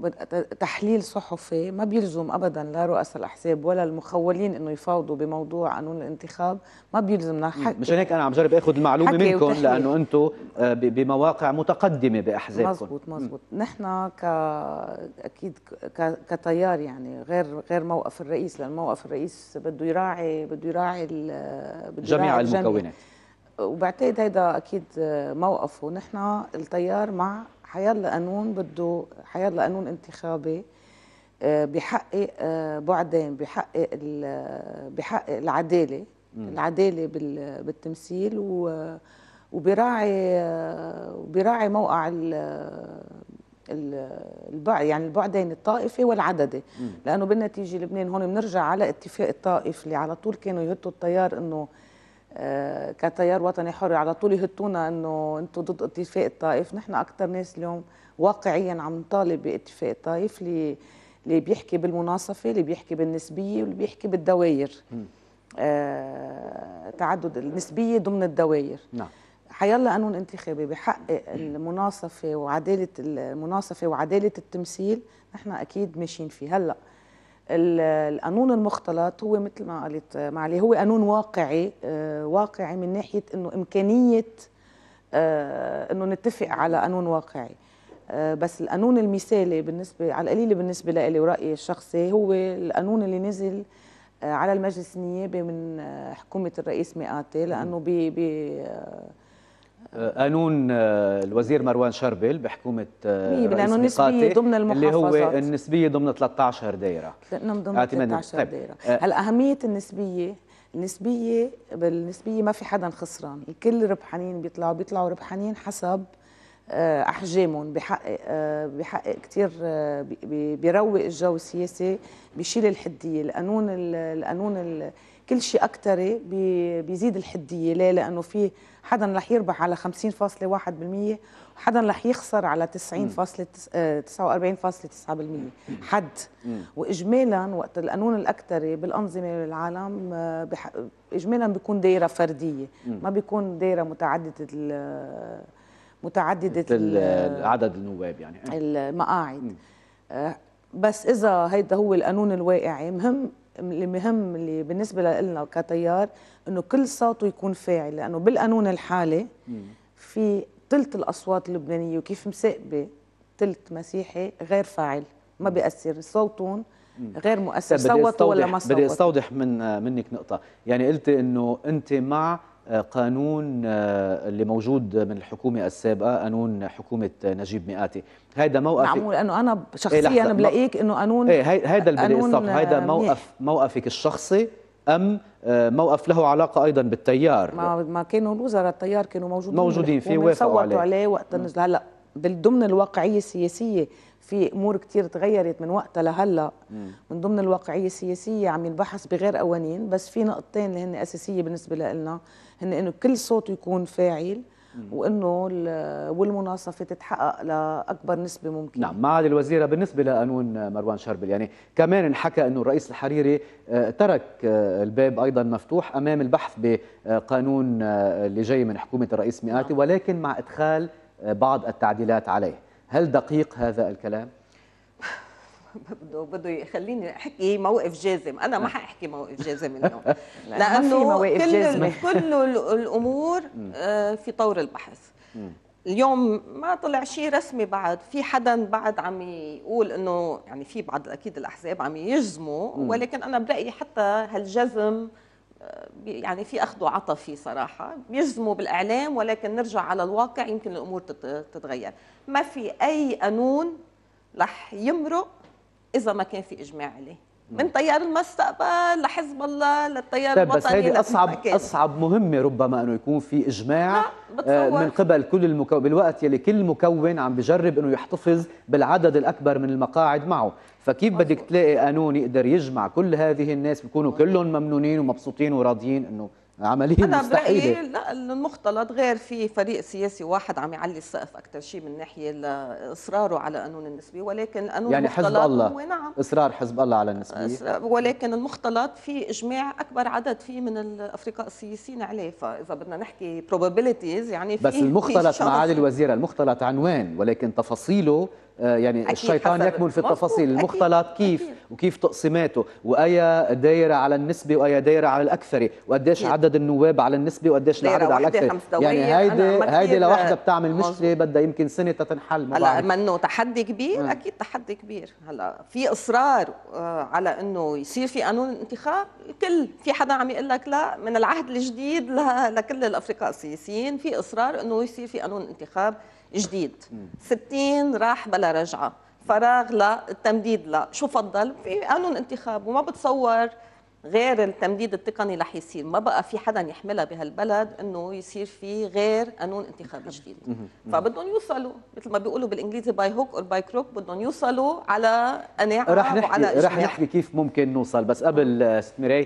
Speaker 3: تحليل صحفي ما بيلزم ابدا لا رؤساء الاحزاب ولا المخولين انه يفاوضوا بموضوع قانون الانتخاب ما بيلزمنا حكي مشان
Speaker 1: هيك انا عم جرب اخذ المعلومه منكم لانه انتم آه، بمواقع متقدمه باحزابكم مزبوط
Speaker 3: مزبوط نحن ك اكيد ك... كتيار يعني غير غير موقف الرئيس لان موقف الرئيس بده يراعي بده يراعي ال... بده يراعي جميع المكونات وبعتقد هيدا اكيد موقفه نحن التيار مع حيلا قانون بده حيلا قانون انتخابي آه، بحقق آه، بعدين بحقق بحقق العداله العداله بالتمثيل و وبراعي آه، وبراعي موقع البعد يعني البعدين الطائفي والعددي لانه بالنتيجه لبنان هون بنرجع على اتفاق الطائف اللي على طول كانوا يهدوا التيار انه آه، كتيار وطني حر على طول يهتونا انه انتم ضد اتفاق الطائف نحن اكثر ناس اليوم واقعيا عم نطالب باتفاق الطائف اللي اللي بيحكي بالمناصفه اللي بيحكي بالنسبيه واللي بيحكي بالدوائر آه تعدد النسبيه ضمن الدوائر نعم حيلا قانون انتخابي بحقق المناصفه وعداله المناصفه وعداله التمثيل نحن اكيد ماشيين فيه هلا القانون المختلط هو مثل ما قالت معلي هو قانون واقعي آه، واقعي من ناحيه انه امكانيه آه، انه نتفق على قانون واقعي آه، بس القانون المثالي بالنسبه على القليله بالنسبه لي ورايي الشخصي هو القانون اللي نزل على المجلس النيابي من حكومه الرئيس مئاتي لانه بي بي
Speaker 1: قانون آه، آه، الوزير مروان شربل بحكومه آه، بنقانون نسبيه ضمن المحافظات اللي هو النسبيه ضمن 13 دائره
Speaker 3: نعم، ضمن 13 طيب. دائره هلا اهميه النسبيه النسبيه بالنسبيه ما في حدا خسران الكل ربحانين بيطلعوا بيطلعوا ربحانين حسب احجامهم بحقق بحقق كثير بيروق الجو السياسي بشيل الحديه القانون القانون كل شيء أكتري بيزيد الحدية ليه؟ لأنه في حدا رح يربح على 50.1% وحدا رح يخسر على 90.49.9% آه، حد وإجمالا وقت القانون الأكتري بالأنظمة بالعالم آه، إجمالا بيكون دائرة فردية ما بيكون دائرة متعددة متعددة عدد
Speaker 1: النواب يعني
Speaker 3: المقاعد آه، بس إذا هيدا هو القانون الواقعي مهم المهم اللي بالنسبه لنا كتيار انه كل صوته يكون فاعل لانه بالقانون الحالي في ثلث الاصوات اللبنانيه وكيف مسقبه ثلث مسيحي غير فاعل ما بيأثر صوتهم غير مؤثر صوتوا ولا ما صوتوا بدي استوضح
Speaker 1: من منك نقطه يعني قلت انه انت مع آه، قانون آه، اللي موجود من الحكومه السابقه قانون حكومه نجيب مئاتي هيدا موقف معمول
Speaker 3: انه انا إيه، شخصيا إيه أنا بلاقيك انه قانون ايه هيدا اللي بدي هيدا آه، موقف
Speaker 1: موقفك الشخصي ام موقف له علاقه ايضا بالتيار ما,
Speaker 3: ما كانوا الوزراء التيار كانوا موجودين موجودين فيه وافقوا عليه صوتوا عليه وقت هلا ضمن الواقعيه السياسيه في امور كثير تغيرت من وقتها لهلا من ضمن الواقعيه السياسيه عم ينبحث بغير قوانين بس في نقطتين اللي هن اساسيه بالنسبه لنا هن انه كل صوت يكون فاعل وانه والمناصفه تتحقق لاكبر نسبه ممكنه.
Speaker 1: نعم معالي الوزيره بالنسبه لقانون مروان شربل يعني كمان انحكى انه الرئيس الحريري آه، ترك آه، الباب ايضا مفتوح امام البحث بقانون آه، اللي جاي من حكومه الرئيس مئاتي نعم. ولكن مع ادخال بعض التعديلات عليه. هل دقيق هذا الكلام؟
Speaker 2: بده بده يخليني احكي موقف جازم انا ما حاحكي موقف جازم اليوم لانه كل جازمة. كل الامور آه، في طور البحث اليوم ما طلع شيء رسمي بعد في حدا بعد عم يقول انه يعني في بعض اكيد الاحزاب عم يجزموا ولكن انا برايي حتى هالجزم يعني في اخذ وعطى فيه صراحه بيجزموا بالاعلام ولكن نرجع على الواقع يمكن الامور تتغير ما في اي قانون رح يمرق اذا ما كان في اجماع عليه من تيار المستقبل لحزب الله للتيار طيب، الوطني بس هيدي اصعب
Speaker 1: اصعب مهمه ربما انه يكون في اجماع آه، من قبل كل المكون بالوقت يلي كل مكون عم بجرب انه يحتفظ بالعدد الاكبر من المقاعد معه فكيف بدك تلاقي قانون يقدر يجمع كل هذه الناس بيكونوا كلهم ممنونين ومبسوطين وراضيين انه عمليا مستحيله إيه،
Speaker 2: لا المختلط غير في فريق سياسي واحد عم يعلي السقف اكثر شيء من ناحيه اصراره على قانون النسبي ولكن قانون يعني حزب الله هو نعم
Speaker 1: اصرار حزب الله على النسبيه
Speaker 2: ولكن المختلط في اجماع اكبر عدد فيه من الافرقاء السياسيين عليه فاذا بدنا نحكي probabilities يعني في بس المختلط مع عادل
Speaker 1: الوزير المختلط عنوان ولكن تفاصيله آه، يعني الشيطان يكمن في التفاصيل المختلط كيف أكيد. وكيف تقسيماته وأيا دايرة على النسبة وأيا دايرة على الأكثري وقديش عدد النواب على النسبة وقديش العدد على الأكثري يعني هيدي هيدي لوحدها بتعمل مشكلة بدها يمكن سنة تتنحل هلا منه
Speaker 2: تحدي كبير آه. أكيد تحدي كبير هلا في إصرار آه، على إنه يصير في قانون انتخاب كل في حدا عم يقول لك لا من العهد الجديد لكل الأفرقاء السياسيين في إصرار إنه يصير في قانون انتخاب جديد 60 راح بلا رجعه فراغ لا التمديد لا شو فضل في قانون انتخاب وما بتصور غير التمديد التقني رح يصير ما بقى في حدا يحملها بهالبلد انه يصير في غير قانون انتخابي جديد فبدهم يوصلوا مثل ما بيقولوا بالانجليزي باي هوك اور باي كروك بدهم يوصلوا على قناعه رح نحكي رح نحكي
Speaker 1: كيف ممكن نوصل بس قبل آه، ست آه،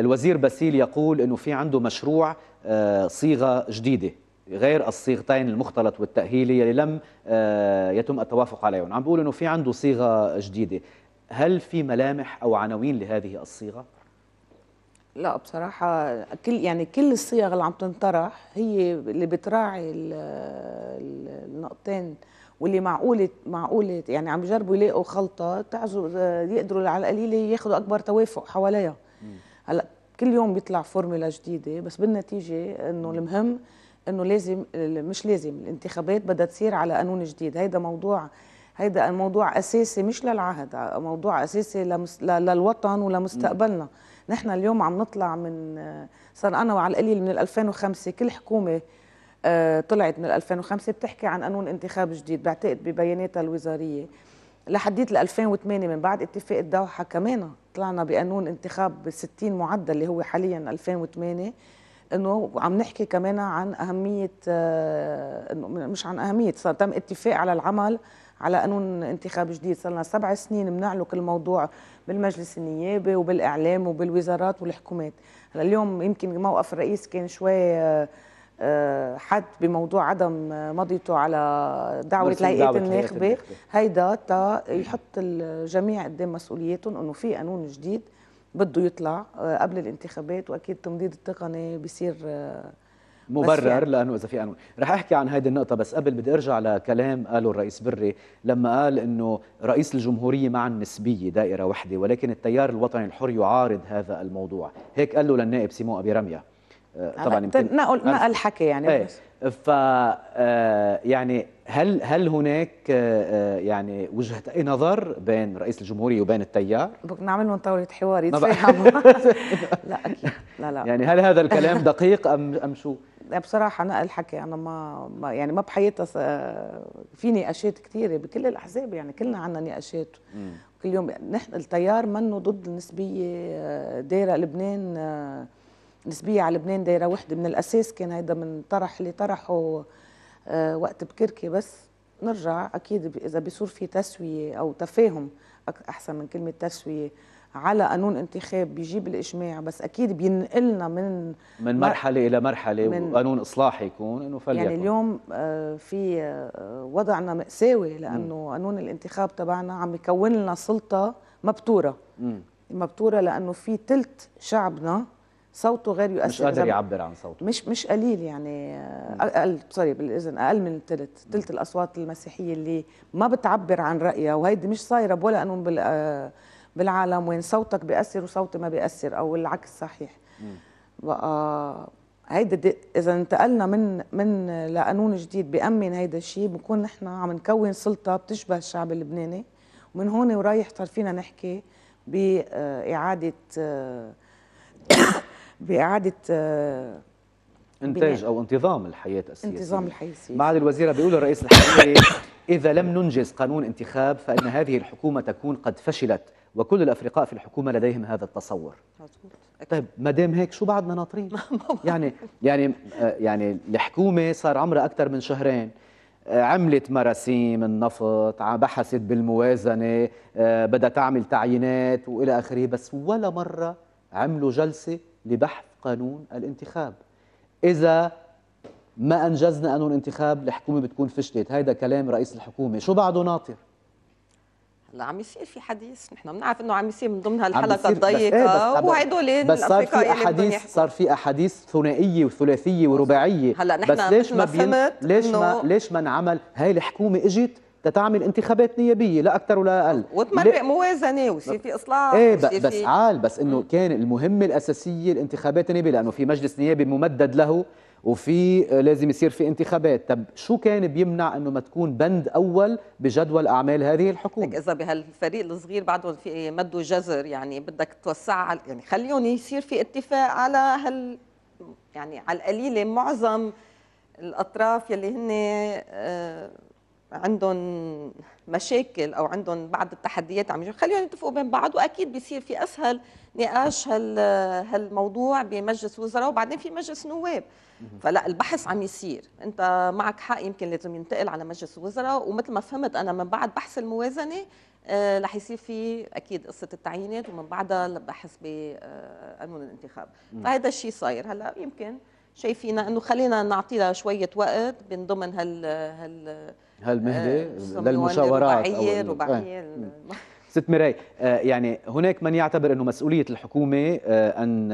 Speaker 1: الوزير باسيل يقول انه في عنده مشروع آه، صيغه جديده غير الصيغتين المختلط والتأهيلي اللي لم آه، يتم التوافق عليهم عم بقول أنه في عنده صيغة جديدة هل في ملامح أو عناوين لهذه الصيغة؟
Speaker 3: لا بصراحة كل يعني كل الصيغ اللي عم تنطرح هي اللي بتراعي النقطتين واللي معقولة معقولة يعني عم يجربوا يلاقوا خلطة تعزو آه، يقدروا على القليلة ياخذوا أكبر توافق حواليها هلا كل يوم بيطلع فورمولا جديدة بس بالنتيجة إنه المهم انه لازم مش لازم الانتخابات بدها تصير على قانون جديد هيدا موضوع هيدا موضوع اساسي مش للعهد موضوع اساسي لمس... للوطن ولمستقبلنا نحن اليوم عم نطلع من صار انا وعلى القليل من 2005 كل حكومه آه، طلعت من 2005 بتحكي عن قانون انتخاب جديد بعتقد ببياناتها الوزاريه لحديت ل 2008 من بعد اتفاق الدوحه كمان طلعنا بقانون انتخاب 60 معدل اللي هو حاليا 2008 انه عم نحكي كمان عن اهميه آه، انه مش عن اهميه صار تم اتفاق على العمل على قانون انتخاب جديد صار لنا سبع سنين بنعلق الموضوع بالمجلس النيابي وبالاعلام وبالوزارات والحكومات هلا اليوم يمكن موقف الرئيس كان شوي آه، آه، حد بموضوع عدم مضيته على دعوه الهيئات الناخبه هيدا تا يحط الجميع قدام مسؤوليتهم انه في قانون جديد بده يطلع آه، قبل الانتخابات واكيد تمديد التقني بيصير
Speaker 1: آه، مبرر يعني. لانه اذا في قانون رح احكي عن هذه النقطه بس قبل بدي ارجع لكلام قاله الرئيس بري لما قال انه رئيس الجمهوريه مع النسبيه دائره وحده ولكن التيار الوطني الحر يعارض هذا الموضوع هيك قال له للنائب سيمو ابي رميه آه، طبعا يمكن نقل نقل
Speaker 3: حكي يعني إيه. بس.
Speaker 1: ف آه، يعني هل هل هناك آه، آه، يعني وجهه نظر بين رئيس الجمهوريه وبين التيار؟
Speaker 3: نعمل من طاوله حوار نعم. يتفاهموا لا اكيد لا
Speaker 1: لا يعني هل هذا الكلام دقيق ام ام شو؟
Speaker 3: بصراحه انا الحكي انا ما, يعني ما بحياتي في نقاشات كثيره بكل الاحزاب يعني كلنا عندنا نقاشات كل يوم نحن التيار منه ضد النسبيه دايره لبنان نسبيه على لبنان دايره وحده من الاساس كان هيدا من طرح اللي طرحه آه، وقت بكركي بس نرجع اكيد اذا بيصير في تسويه او تفاهم احسن من كلمه تسويه على قانون انتخاب بيجيب الاجماع بس اكيد بينقلنا من
Speaker 1: من مرحله الى مرحله من وقانون اصلاحي يكون انه فليكن يعني
Speaker 3: اليوم آه، في آه، وضعنا مأساوي لانه قانون الانتخاب تبعنا عم يكون لنا سلطه مبتوره مبتوره لانه في ثلث شعبنا صوته غير يؤثر مش قادر يعبر عن صوته مش مش قليل يعني اقل سوري بالاذن اقل من ثلث ثلث الاصوات المسيحيه اللي ما بتعبر عن رايها وهيدي مش صايره بولا قانون آه، بالعالم وين صوتك بياثر وصوتي ما بياثر او العكس صحيح بقى آه، هيدا اذا انتقلنا من من لقانون جديد بامن هيدا الشيء بنكون نحن عم نكون سلطه بتشبه الشعب اللبناني ومن هون ورايح صار فينا نحكي
Speaker 1: باعاده آه، باعاده آه، انتاج او انتظام الحياه السياسيه انتظام الحياه السياسيه معالي الوزيره بيقول الرئيس الحالي اذا لم ننجز قانون انتخاب فان هذه الحكومه تكون قد فشلت وكل الافرقاء في الحكومه لديهم هذا التصور طيب ما دام هيك شو بعدنا ناطرين يعني يعني آه، يعني الحكومه صار عمرها اكثر من شهرين آه، عملت مراسيم النفط بحثت بالموازنه بدها تعمل تعيينات والى اخره بس ولا مره عملوا جلسه لبحث قانون الانتخاب إذا ما أنجزنا قانون الانتخاب الحكومة بتكون فشلت هيدا كلام رئيس الحكومة شو بعده ناطر؟
Speaker 2: هلا عم يصير في حديث نحن بنعرف انه عم يصير من ضمن هالحلقه الضيقه إيه وهدول بس صار في احاديث صار
Speaker 1: في احاديث ثنائيه وثلاثيه ورباعيه هلا نحن بس ليش ما بين ليش ما ليش ما انعمل هاي الحكومه اجت تتعمل انتخابات نيابيه لا اكثر ولا اقل وتمرق موازنه وشي في اصلاح ايه بس, بس عال بس انه كان المهمه الاساسيه الانتخابات النيابيه لانه في مجلس نيابي ممدد له وفي آه، لازم يصير في انتخابات طب شو كان بيمنع انه ما تكون بند اول بجدول اعمال هذه الحكومه لك
Speaker 2: اذا بهالفريق الصغير بعدهم في مد جزر يعني بدك توسعها يعني خليهم يصير في اتفاق على هال يعني على القليله معظم الاطراف يلي هن آه عندهم مشاكل او عندهم بعض التحديات عم خليهم يتفقوا بين بعض واكيد بيصير في اسهل نقاش هال هالموضوع بمجلس وزراء وبعدين في مجلس نواب فلا البحث عم يصير انت معك حق يمكن لازم ينتقل على مجلس الوزراء ومثل ما فهمت انا من بعد بحث الموازنه آه، رح يصير في اكيد قصه التعيينات ومن بعدها البحث بقانون آه، الانتخاب فهذا الشيء صاير هلا يمكن شايفين انه خلينا نعطيها شويه وقت من ضمن هال هال
Speaker 1: هالمهله آه، للمشاورات رباعيه آه. رباعيه ست مراي آه، يعني هناك من يعتبر انه مسؤوليه الحكومه ان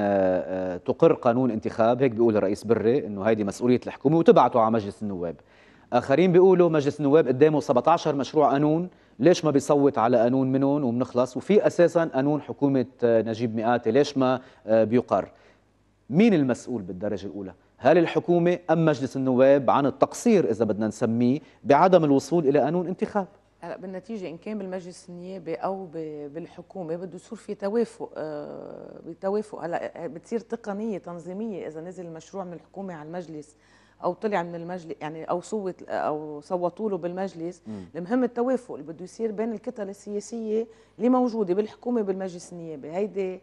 Speaker 1: تقر قانون انتخاب هيك بيقول الرئيس بري انه هيدي مسؤوليه الحكومه وتبعته على مجلس النواب اخرين بيقولوا مجلس النواب قدامه 17 مشروع قانون ليش ما بيصوت على قانون منهم وبنخلص وفي اساسا قانون حكومه نجيب مئاتي ليش ما بيقر مين المسؤول بالدرجه الاولى هل الحكومة أم مجلس النواب عن التقصير إذا بدنا نسميه بعدم الوصول إلى قانون انتخاب
Speaker 3: هلا بالنتيجه ان كان بالمجلس النيابي او بالحكومه بده يصير في توافق آه، بتوافق هلا آه، بتصير تقنيه تنظيميه اذا نزل المشروع من الحكومه على المجلس او طلع من المجلس يعني او صوت آه، او صوتوا له بالمجلس المهم التوافق اللي بده يصير بين الكتل السياسيه اللي موجوده بالحكومه بالمجلس النيابي هيدي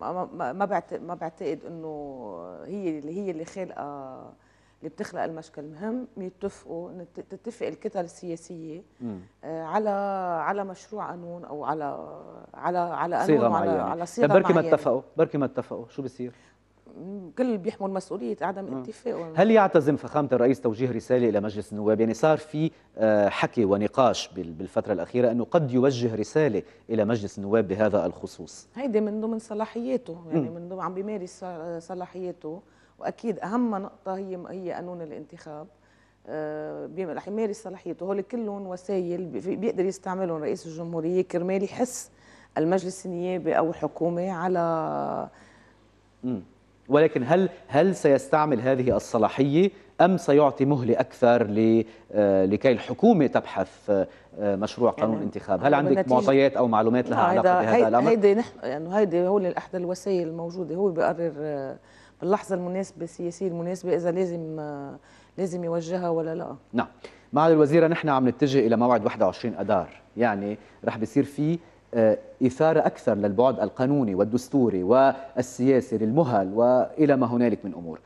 Speaker 3: ما بعتقد ما بعتقد انه هي اللي هي اللي خالقه اللي بتخلق المشكل المهم يتفقوا تتفق الكتل السياسيه آه، على على مشروع قانون او على على على قانون صيغة معينة. على على صيغة بركي ما اتفقوا
Speaker 1: بركي ما اتفقوا شو بصير
Speaker 3: كل بيحمل مسؤوليه عدم آه. اتفاق
Speaker 1: هل يعتزم فخامه الرئيس توجيه رساله الى مجلس النواب يعني صار في آه، حكي ونقاش بالفتره الاخيره انه قد يوجه رساله الى مجلس النواب بهذا الخصوص
Speaker 3: هيدي من ضمن صلاحياته يعني من ضمن عم بيمارس صلاحياته واكيد اهم نقطه هي هي قانون الانتخاب آه، رح يمارس صلاحيته هول كلهم وسائل بيقدر يستعملهم رئيس الجمهوريه كرمال يحس المجلس النيابي او الحكومه على
Speaker 1: ولكن هل هل سيستعمل هذه الصلاحيه ام سيعطي مهله اكثر آه، لكي الحكومه تبحث آه، مشروع قانون يعني انتخاب هل عندك معطيات او معلومات لها علاقه بهذا الامر هيدي
Speaker 3: نحن يعني هيدي هو احدى الوسائل الموجوده هو بقرر آه، باللحظه المناسبه السياسيه المناسبه اذا لازم لازم يوجهها ولا لا
Speaker 1: نعم مع الوزيره نحن عم نتجه الى موعد 21 اذار يعني رح بيصير في آه، إثارة أكثر للبعد القانوني والدستوري والسياسي للمهل وإلى ما هنالك من أمور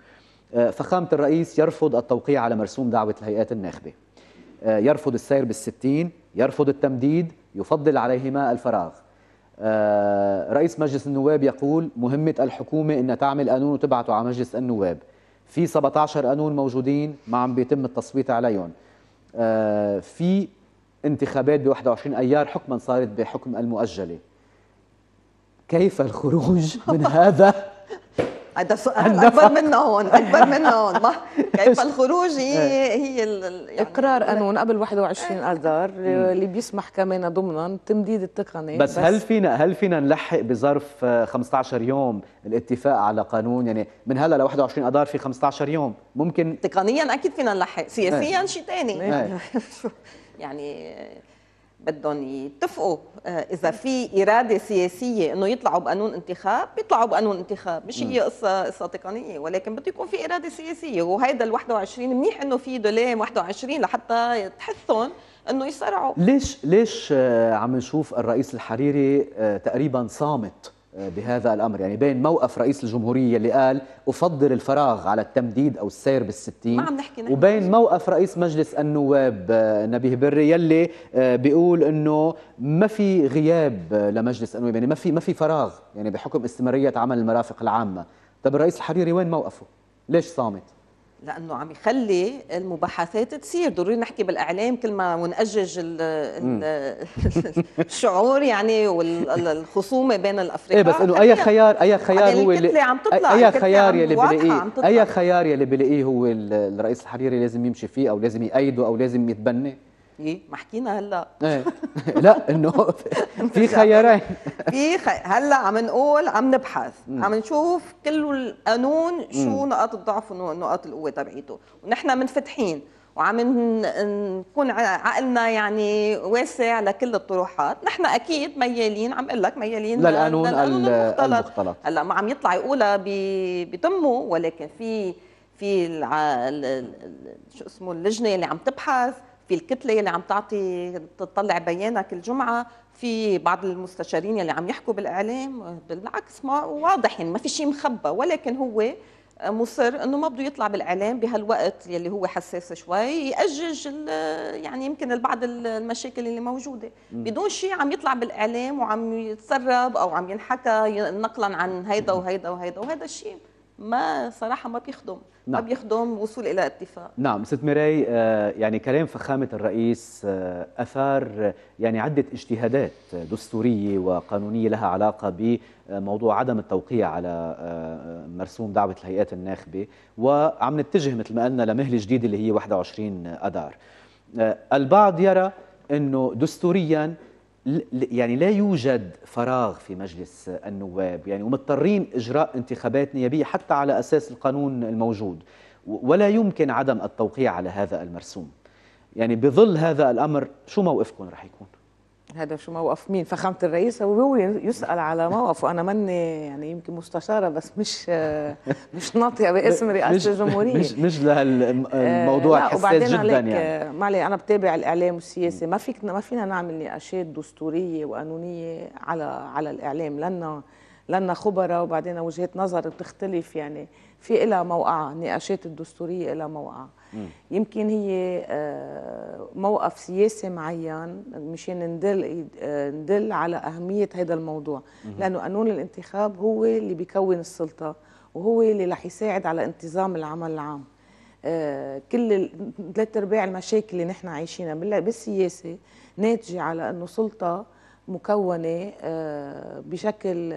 Speaker 1: آه، فخامة الرئيس يرفض التوقيع على مرسوم دعوة الهيئات الناخبة آه، يرفض السير بالستين يرفض التمديد يفضل عليهما الفراغ رئيس مجلس النواب يقول مهمة الحكومة أن تعمل قانون وتبعته على مجلس النواب في 17 قانون موجودين ما عم بيتم التصويت عليهم في انتخابات ب 21 ايار حكما صارت بحكم المؤجله كيف الخروج من هذا
Speaker 2: هذا سؤال اكبر منه هون اكبر منه هون ما كيف الخروج هي هي يعني اقرار قانون قبل 21 إيه.
Speaker 3: اذار اللي بيسمح كمان ضمنا تمديد التقني بس, بس هل
Speaker 1: فينا هل فينا نلحق بظرف 15 يوم الاتفاق على قانون يعني من هلا ل 21 اذار في 15 يوم ممكن
Speaker 2: تقنيا اكيد فينا نلحق سياسيا إيه. شيء ثاني إيه. يعني بدهم يتفقوا آه، اذا في اراده سياسيه انه يطلعوا بقانون انتخاب بيطلعوا بقانون انتخاب مش هي قصه قصه تقنيه ولكن بده يكون في اراده سياسيه وهيدا ال 21 منيح انه في دولام 21 لحتى تحثهم انه يسرعوا
Speaker 1: ليش ليش آه، عم نشوف الرئيس الحريري آه، تقريبا صامت بهذا الامر يعني بين موقف رئيس الجمهوريه اللي قال افضل الفراغ على التمديد او السير بالستين ما عم نحكي نحن وبين موقف رئيس مجلس النواب آه، نبيه بري يلي آه، بيقول انه ما في غياب لمجلس النواب يعني ما في ما في فراغ يعني بحكم استمراريه عمل المرافق العامه طب الرئيس الحريري وين موقفه ليش صامت
Speaker 2: لانه عم يخلي المباحثات تصير ضروري نحكي بالاعلام كل ما ونأجج الشعور يعني والخصومه بين الافرقاء ايه بس انه آه، اي خيار
Speaker 1: اي خيار هو اللي عم تطلع اي خيار يلي بلاقيه اي خيار يلي بلاقيه هو الرئيس الحريري لازم يمشي فيه او لازم يأيده او لازم يتبنى
Speaker 2: ايه ما حكينا هلا
Speaker 1: إيه. لا انه في خيارين
Speaker 2: في خي... هلا عم نقول عم نبحث عم نشوف كل القانون شو نقاط الضعف ونقاط القوه تبعيته ونحن منفتحين وعم نكون عقلنا يعني واسع لكل الطروحات، نحن اكيد ميالين عم اقول لك ميالين للقانون, للقانون المختلط. المختلط هلا ما عم يطلع يقولها بتمه ولكن في في شو اسمه اللجنه اللي عم تبحث في الكتله اللي عم تعطي تطلع بيانها كل جمعه في بعض المستشارين اللي عم يحكوا بالاعلام بالعكس ما واضح يعني ما في شيء مخبى ولكن هو مصر انه ما بده يطلع بالاعلام بهالوقت يلي هو حساس شوي ياجج يعني يمكن بعض المشاكل اللي موجوده بدون شيء عم يطلع بالاعلام وعم يتسرب او عم ينحكى نقلا عن هيدا وهيدا وهيدا وهذا الشيء ما صراحه ما بيخدم نعم. ما بيخدم وصول الى اتفاق
Speaker 1: نعم ست ميراي آه، يعني كلام فخامه الرئيس آه، اثار آه، يعني عده اجتهادات دستوريه وقانونيه لها علاقه بموضوع عدم التوقيع على مرسوم دعوه الهيئات الناخبه وعم نتجه مثل ما قلنا لمهله جديده اللي هي 21 اذار البعض يرى انه دستوريا يعني لا يوجد فراغ في مجلس النواب يعني ومضطرين اجراء انتخابات نيابيه حتى على اساس القانون الموجود ولا يمكن عدم التوقيع على هذا المرسوم يعني بظل هذا الامر شو موقفكم رح يكون
Speaker 3: هذا شو موقف مين فخامه الرئيس هو يسال على موقفه انا ماني يعني يمكن مستشاره بس مش مش ناطقه باسم رئاسه الجمهوريه مش مش
Speaker 1: لهالموضوع آه الحساس جدا يعني آه،
Speaker 3: معلي انا بتابع الاعلام والسياسه ما فيك ما فينا نعمل نقاشات دستوريه وقانونيه على على الاعلام لنا لنا خبراء وبعدين وجهات نظر بتختلف يعني في لها موقعة النقاشات الدستورية لها موقعة يمكن هي آه، موقف سياسي معين مشان ندل آه، ندل على اهميه هذا الموضوع لانه قانون الانتخاب هو اللي بيكون السلطه وهو اللي رح يساعد على انتظام العمل العام آه، كل ثلاث ارباع المشاكل اللي نحن عايشينها بالسياسه ناتجه على انه سلطه مكونه بشكل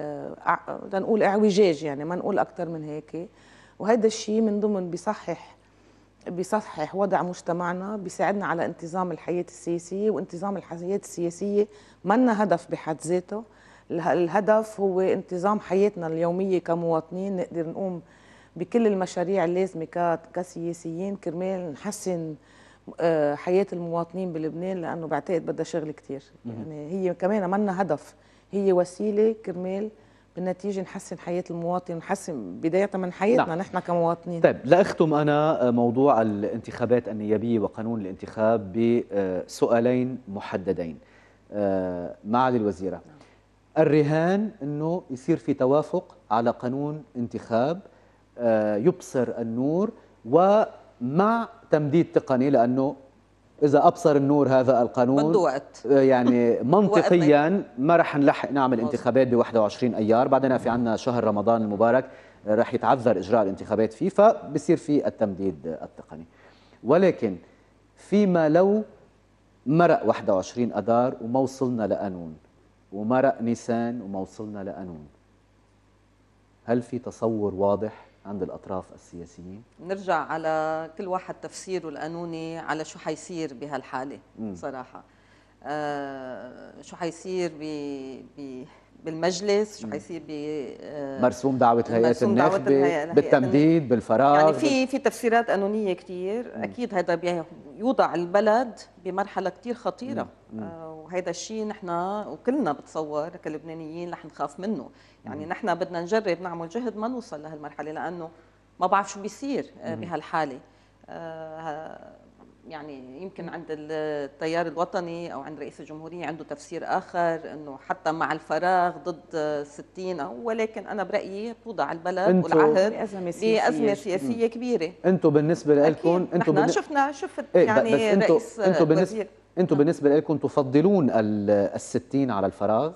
Speaker 3: تنقول اعوجاج يعني ما نقول اكثر من هيك وهذا الشيء من ضمن بصحح بيصحح وضع مجتمعنا بيساعدنا على انتظام الحياة السياسية وانتظام الحياة السياسية منا هدف بحد ذاته الهدف هو انتظام حياتنا اليومية كمواطنين نقدر نقوم بكل المشاريع اللازمة كسياسيين كرمال نحسن آه، حياة المواطنين بلبنان لأنه بعتقد بدها شغل كتير يعني هي كمان منا هدف هي وسيلة كرمال بالنتيجه نحسن حياه المواطن ونحسن بدايه من حياتنا نعم. نحن كمواطنين طيب
Speaker 1: لاختم انا آه، موضوع الانتخابات النيابيه وقانون الانتخاب بسؤالين محددين آه، معالي الوزيره نعم. الرهان انه يصير في توافق على قانون انتخاب آه، يبصر النور ومع تمديد تقني لانه إذا أبصر النور هذا القانون بده وقت آه، يعني منطقيا طيب. ما رح نلحق نعمل انتخابات ب 21 أيار بعدين في عنا شهر رمضان المبارك آه، رح يتعذر إجراء الانتخابات فيه فبصير في التمديد التقني ولكن فيما لو مرق 21 أدار وما وصلنا لقانون ومرق نيسان وما وصلنا لقانون هل في تصور واضح عند الأطراف السياسيين؟
Speaker 2: نرجع على كل واحد تفسيره القانوني على شو حيصير بهالحالة صراحة آه شو حيصير ب بالمجلس شو حيصير ب آه، مرسوم
Speaker 1: دعوه هيئه النخبه بالتمديد بالفراغ يعني في
Speaker 2: في تفسيرات قانونيه كثير اكيد هذا بيوضع البلد بمرحله كثير خطيره نعم. آه وهذا الشيء نحن وكلنا بتصور كلبنانيين رح نخاف منه يعني مم. نحن بدنا نجرب نعمل جهد ما نوصل لهالمرحله لانه ما بعرف شو بيصير آه، بهالحاله آه، يعني يمكن عند التيار الوطني او عند رئيس الجمهوريه عنده تفسير اخر انه حتى مع الفراغ ضد 60 او ولكن انا برايي توضع البلد والعهد بازمه سياسيه, بأزمة سياسية كبيره
Speaker 1: انتم بالنسبه لكم انتم بالن...
Speaker 2: شفنا شفت إيه يعني بس انتو رئيس انتو نعم. بالنسبه
Speaker 1: انتم بالنسبه لكم تفضلون ال 60 على الفراغ؟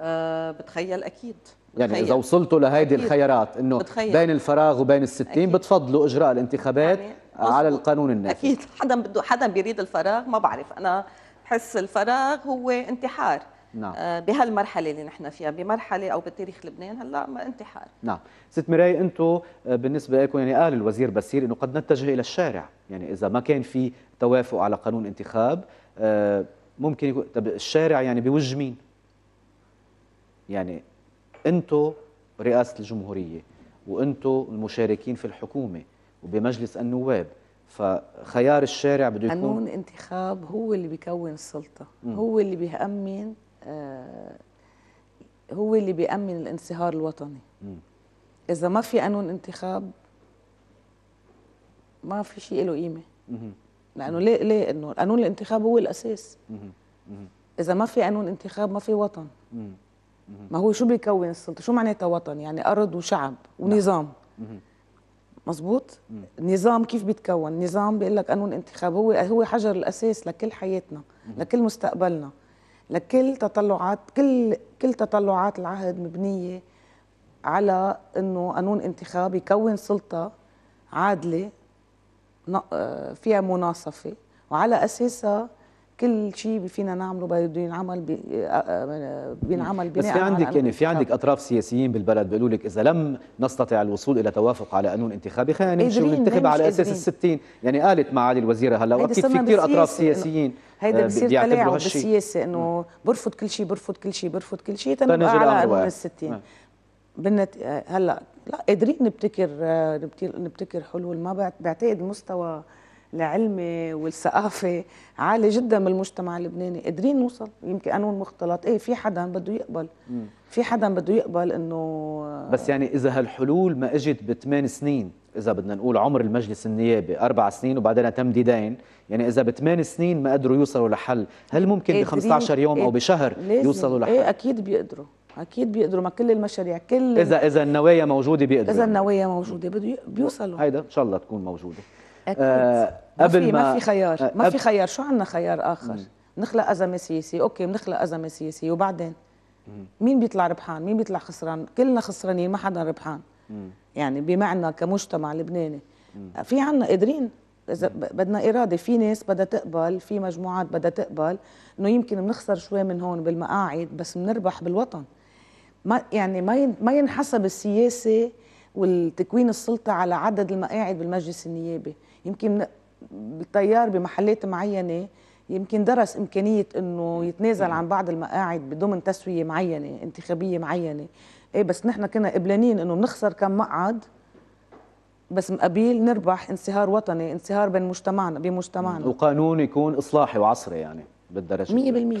Speaker 2: أه بتخيل اكيد يعني بتخيل. اذا
Speaker 1: وصلتوا لهيدي الخيارات انه بين الفراغ وبين الستين بتفضلوا اجراء الانتخابات يعني على القانون النافذ
Speaker 2: اكيد حدا بده حدا بيريد الفراغ ما بعرف انا بحس الفراغ هو انتحار نعم. آه، بهالمرحله اللي نحن فيها بمرحله او بتاريخ لبنان هلا ما انتحار
Speaker 1: نعم ست مراي انتم آه، بالنسبه لكم يعني قال الوزير بسير انه قد نتجه الى الشارع يعني اذا ما كان في توافق على قانون انتخاب آه، ممكن يكون طب الشارع يعني بوجه مين يعني انتم رئاسه الجمهوريه وانتم المشاركين في الحكومه وبمجلس النواب فخيار الشارع بده يكون قانون
Speaker 3: انتخاب هو اللي بيكون السلطة م. هو اللي بيأمن آه هو اللي بيأمن الانصهار الوطني م. إذا ما في قانون انتخاب ما في شيء له قيمة لأنه ليه ليه إنه قانون الانتخاب هو الأساس م. م. إذا ما في قانون انتخاب ما في وطن م. ما هو شو بيكون السلطة شو معناتها وطن يعني أرض وشعب ونظام م. نعم. مزبوط نظام كيف بيتكون نظام بيقول لك قانون انتخاب هو هو حجر الاساس لكل حياتنا لكل مستقبلنا لكل تطلعات كل كل تطلعات العهد مبنيه على انه قانون انتخاب يكون سلطه عادله آه، فيها مناصفه وعلى اساسها كل شيء فينا نعمله بده ينعمل بينعمل آه، آه، بناء بس في عندك يعني
Speaker 1: في عندك اطراف سياسيين بالبلد بيقولوا لك اذا لم نستطع الوصول الى توافق على قانون انتخابي خلينا نمشي وننتخب على اساس ال 60 يعني قالت معالي الوزيره هلا واكيد في كثير اطراف سياسيين هيدا بصير تلاعب بالسياسه
Speaker 3: انه برفض كل شيء برفض كل شيء برفض كل شيء تنبقى على قانون ال 60 بالنت... آه، هلا لا قادرين نبتكر نبتكر حلول ما بعتقد مستوى لعلمي والثقافة عالي جدا بالمجتمع اللبناني قادرين نوصل يمكن قانون مختلط ايه في حدا بده يقبل في حدا بده يقبل انه آه،
Speaker 1: بس يعني اذا هالحلول ما اجت بثمان سنين اذا بدنا نقول عمر المجلس النيابي اربع سنين وبعدين تمديدين يعني اذا بثمان سنين ما قدروا يوصلوا لحل هل ممكن ب 15 يوم او بشهر يوصلوا لحل ايه اكيد بيقدروا
Speaker 3: اكيد بيقدروا ما كل المشاريع كل اذا
Speaker 1: اذا النوايا موجوده بيقدروا اذا النوايا موجوده بده بيوصلوا هيدا ان شاء الله تكون موجوده اكيد آه قبل ما ما في خيار آه، ما في خيار
Speaker 3: شو عندنا خيار اخر نخلق أزمة سياسية أوكي بنخلق أزمة سياسية وبعدين مين بيطلع ربحان مين بيطلع خسران كلنا خسرانين ما حدا ربحان يعني بمعنى كمجتمع لبناني آه، في عنا قادرين اذا بدنا اراده في ناس بدها تقبل في مجموعات بدها تقبل انه يمكن بنخسر شوي من هون بالمقاعد بس بنربح بالوطن ما يعني ما ما ينحسب السياسه والتكوين السلطه على عدد المقاعد بالمجلس النيابي يمكن التيار بمحلات معينه يمكن درس امكانيه انه يتنازل عن بعض المقاعد بضمن تسويه معينه انتخابيه معينه ايه بس نحن كنا قبلانين انه نخسر كم مقعد بس مقابل نربح انصهار وطني انصهار بين مجتمعنا بمجتمعنا
Speaker 1: وقانون يكون اصلاحي وعصري يعني بالدرجه 100%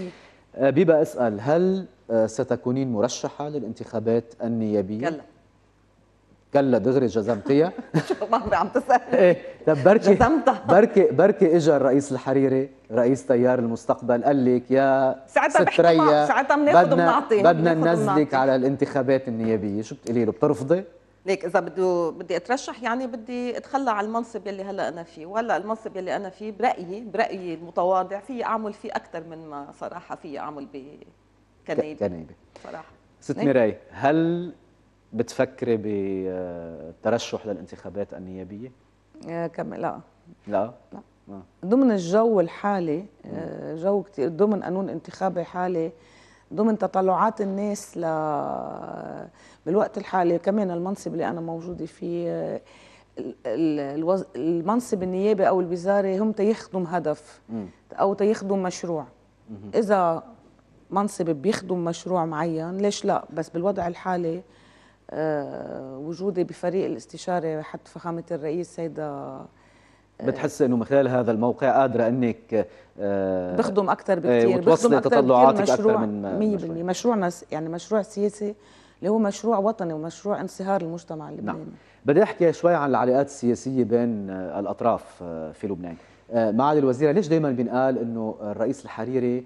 Speaker 1: آه، بيبقى اسال هل آه، ستكونين مرشحه للانتخابات النيابيه كلا كلا دغري جزمتيا ما عم تسال ايه طب بركي بركي بركي اجى الرئيس الحريري رئيس تيار المستقبل قال لك يا ساعتها ستريا ساعتها بناخذ بنعطي بدنا ننزلك على الانتخابات النيابيه شو بتقولي له بترفضي؟
Speaker 2: ليك اذا بده بدي اترشح يعني بدي اتخلى عن المنصب يلي هلا انا فيه وهلا المنصب يلي انا فيه برايي برايي المتواضع في اعمل فيه اكثر من ما صراحه في اعمل بكنيبه كنيبه صراحه ست نعم. ميراي
Speaker 1: هل بتفكري بالترشح للانتخابات النيابيه؟
Speaker 3: آه، كم لا
Speaker 1: لا لا آه.
Speaker 3: ضمن الجو الحالي آه، جو كتير ضمن قانون انتخابي حالي ضمن تطلعات الناس ل بالوقت الحالي كمان المنصب اللي انا موجوده فيه الوز... المنصب النيابي او الوزاري هم تيخدم هدف او تيخدم مشروع اذا منصب بيخدم مشروع معين ليش لا بس بالوضع الحالي آه، وجودي بفريق الاستشاري حتى فخامه الرئيس سيده آه،
Speaker 1: بتحس انه من خلال هذا الموقع قادره انك آه بخدم اكثر بكثير إيه، بخدم اكثر تطلعاتك اكثر من 100%
Speaker 3: مشروعنا يعني مشروع سياسي اللي هو مشروع وطني ومشروع انصهار المجتمع نعم. اللبناني نعم.
Speaker 1: بدي احكي شوي عن العلاقات السياسيه بين آه، الاطراف في لبنان معالي الوزيره ليش دائما بينقال انه الرئيس الحريري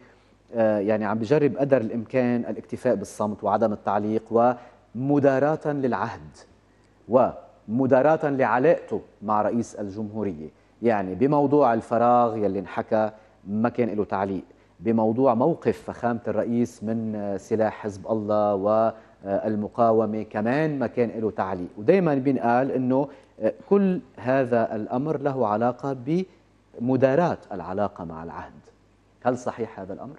Speaker 1: يعني عم بجرب قدر الامكان الاكتفاء بالصمت وعدم التعليق و مداراة للعهد ومداراة لعلاقته مع رئيس الجمهورية يعني بموضوع الفراغ يلي انحكى ما كان له تعليق بموضوع موقف فخامة الرئيس من سلاح حزب الله والمقاومة كمان ما كان له تعليق ودايما بينقال أنه كل هذا الأمر له علاقة بمداراة العلاقة مع العهد هل صحيح هذا الأمر؟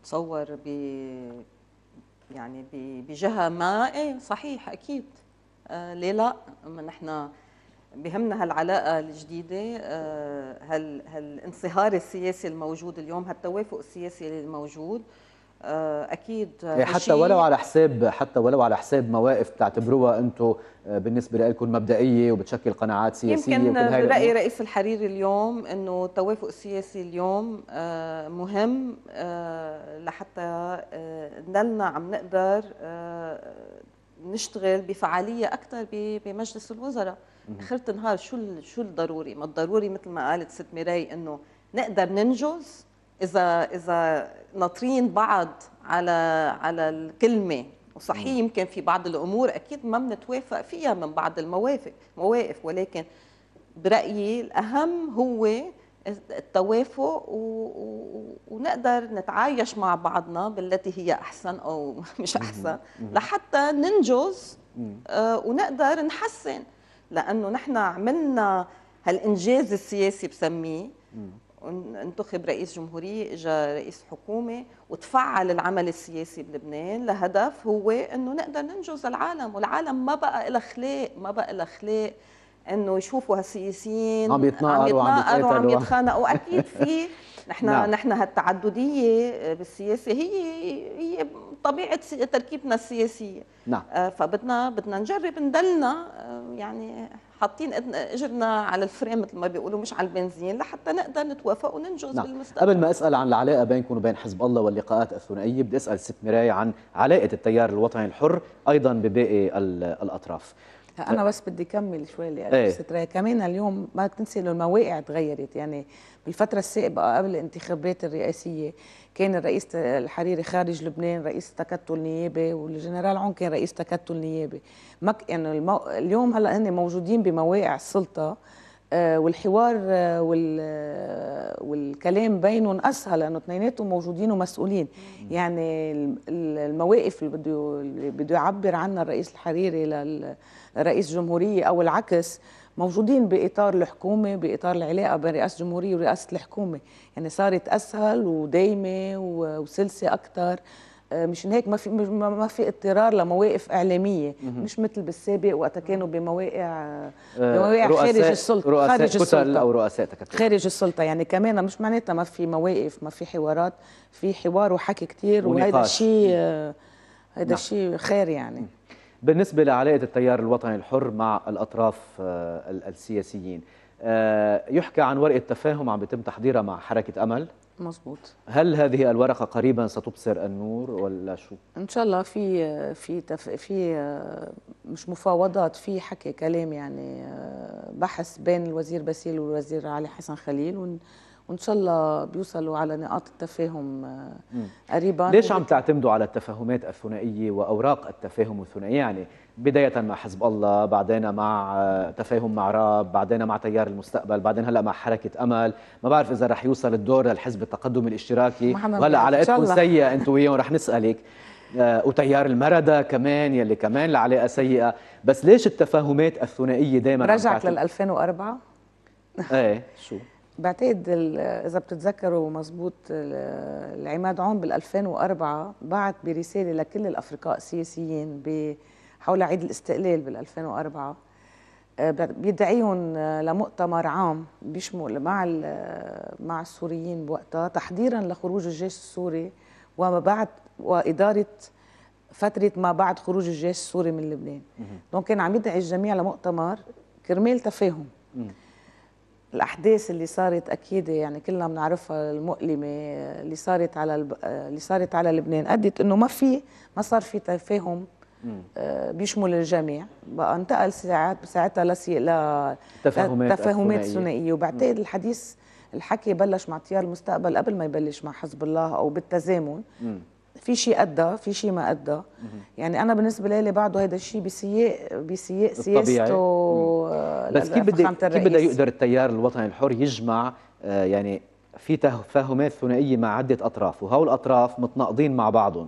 Speaker 2: بتصور ب يعني بجهه ما ايه صحيح اكيد آه ليه لا ما نحن بهمنا هالعلاقه الجديده آه هالانصهار السياسي الموجود اليوم هالتوافق السياسي الموجود آه، اكيد إيه، حتى ولو على
Speaker 1: حساب حتى ولو على حساب مواقف بتعتبروها انتم آه، بالنسبه لكم مبدئيه وبتشكل قناعات سياسيه يمكن برأي رئيس
Speaker 2: الحريري اليوم انه التوافق السياسي اليوم آه، مهم لحتى نضلنا عم نقدر نشتغل بفعاليه اكثر بمجلس الوزراء اخرة النهار شو شو الضروري ما الضروري مثل ما قالت ست ميراي انه نقدر ننجز اذا اذا ناطرين بعض على على الكلمه وصحيح يمكن في بعض الامور اكيد ما بنتوافق فيها من بعض الموافق مواقف ولكن برايي الاهم هو التوافق و... ونقدر نتعايش مع بعضنا بالتي هي احسن او مش احسن لحتى ننجز آه، ونقدر نحسن لانه نحن عملنا هالانجاز السياسي بسميه انتخب رئيس جمهورية إجا رئيس حكومة وتفعل العمل السياسي بلبنان لهدف هو أنه نقدر ننجز العالم والعالم ما بقى إلى خلاق ما بقى إلى خلاق انه يشوفوا هالسياسيين عم يتناقروا عم يتناقروا وعم يتخانقوا اكيد في نحن نعم. نحن هالتعدديه بالسياسه هي هي طبيعه تركيبنا السياسيه نعم آه، فبدنا بدنا نجرب ندلنا آه، يعني حاطين اجرنا على الفريم مثل ما بيقولوا مش على البنزين لحتى نقدر نتوافق وننجز نعم. بالمستقبل قبل ما
Speaker 1: اسال عن العلاقه بينكم وبين حزب الله واللقاءات الثنائيه بدي اسال ست مراي عن علاقه التيار الوطني الحر ايضا بباقي الاطراف
Speaker 3: انا بس بدي كمل شوي اللي قلت ايه. كمان اليوم ما تنسي انه المواقع تغيرت يعني بالفتره السابقه قبل الانتخابات الرئاسيه كان الرئيس الحريري خارج لبنان رئيس تكتل نيابي والجنرال عون كان رئيس تكتل نيابي مك يعني المو... اليوم هلا هن موجودين بمواقع السلطه آه، والحوار آه، وال... آه، والكلام بينهم اسهل لانه اثنيناتهم موجودين ومسؤولين يعني المواقف اللي بده بده يعبر عنها الرئيس الحريري لل رئيس جمهورية أو العكس موجودين بإطار الحكومة بإطار العلاقة بين رئاسة الجمهورية ورئاسة الحكومة يعني صارت أسهل ودايمة وسلسة أكثر آه، مشان هيك ما في ما في اضطرار لمواقف اعلاميه مش مثل بالسابق وقت كانوا بمواقع آه، بمواقع خارج السلطه رؤساء خارج السلطه او
Speaker 1: رؤساء تكتير. خارج
Speaker 3: السلطه يعني كمان مش معناتها ما في مواقف ما في حوارات في حوار وحكي كثير وهذا الشيء هذا آه، الشيء نعم. خير يعني
Speaker 1: بالنسبة لعلاقة التيار الوطني الحر مع الأطراف آه، السياسيين آه، يحكى عن ورقة تفاهم عم بيتم تحضيرها مع حركة أمل مزبوط هل هذه الورقة قريبا ستبصر النور ولا شو؟
Speaker 3: إن شاء الله في في تف... في آه، مش مفاوضات في حكي كلام يعني بحث بين الوزير باسيل والوزير علي حسن خليل ون... وان شاء الله بيوصلوا على نقاط التفاهم آه، قريبا ليش عم
Speaker 1: تعتمدوا على التفاهمات الثنائيه واوراق التفاهم الثنائيه يعني بدايه مع حزب الله بعدين مع آه، تفاهم مع راب بعدين مع تيار المستقبل بعدين هلا مع حركه امل ما بعرف اذا رح يوصل الدور للحزب التقدم الاشتراكي وهلا علاقتكم سيئه انتم وياهم رح نسالك آه، وتيار المردة كمان يلي كمان العلاقة سيئة بس ليش التفاهمات الثنائية دائما رجعك لل
Speaker 3: 2004
Speaker 1: ايه شو
Speaker 3: بعتقد اذا بتتذكروا مظبوط العماد عون بال 2004 بعت برساله لكل الافرقاء السياسيين حول عيد الاستقلال بال 2004 آه، بيدعيهم آه، لمؤتمر عام بيشمل مع مع السوريين بوقتها تحضيرا لخروج الجيش السوري وما بعد واداره فتره ما بعد خروج الجيش السوري من لبنان دونك كان عم يدعي الجميع لمؤتمر كرمال تفاهم الاحداث اللي صارت اكيد يعني كلنا بنعرفها المؤلمه اللي صارت على الب... اللي صارت على لبنان ادت انه ما في ما صار في تفاهم آه، بيشمل الجميع بقى انتقل ساعات ساعتها لسي ل
Speaker 1: تفاهمات تفاهمات ثنائيه
Speaker 3: وبعتقد الحديث الحكي بلش مع تيار المستقبل قبل ما يبلش مع حزب الله او بالتزامن في شيء ادى في شيء ما ادى يعني انا بالنسبه لي بعده هذا الشيء بسياق بسياق سياسته بس كيف بده كيف بده يقدر
Speaker 1: التيار الوطني الحر يجمع آه يعني في تفاهمات ثنائيه مع عده اطراف وهول الاطراف متناقضين مع بعضهم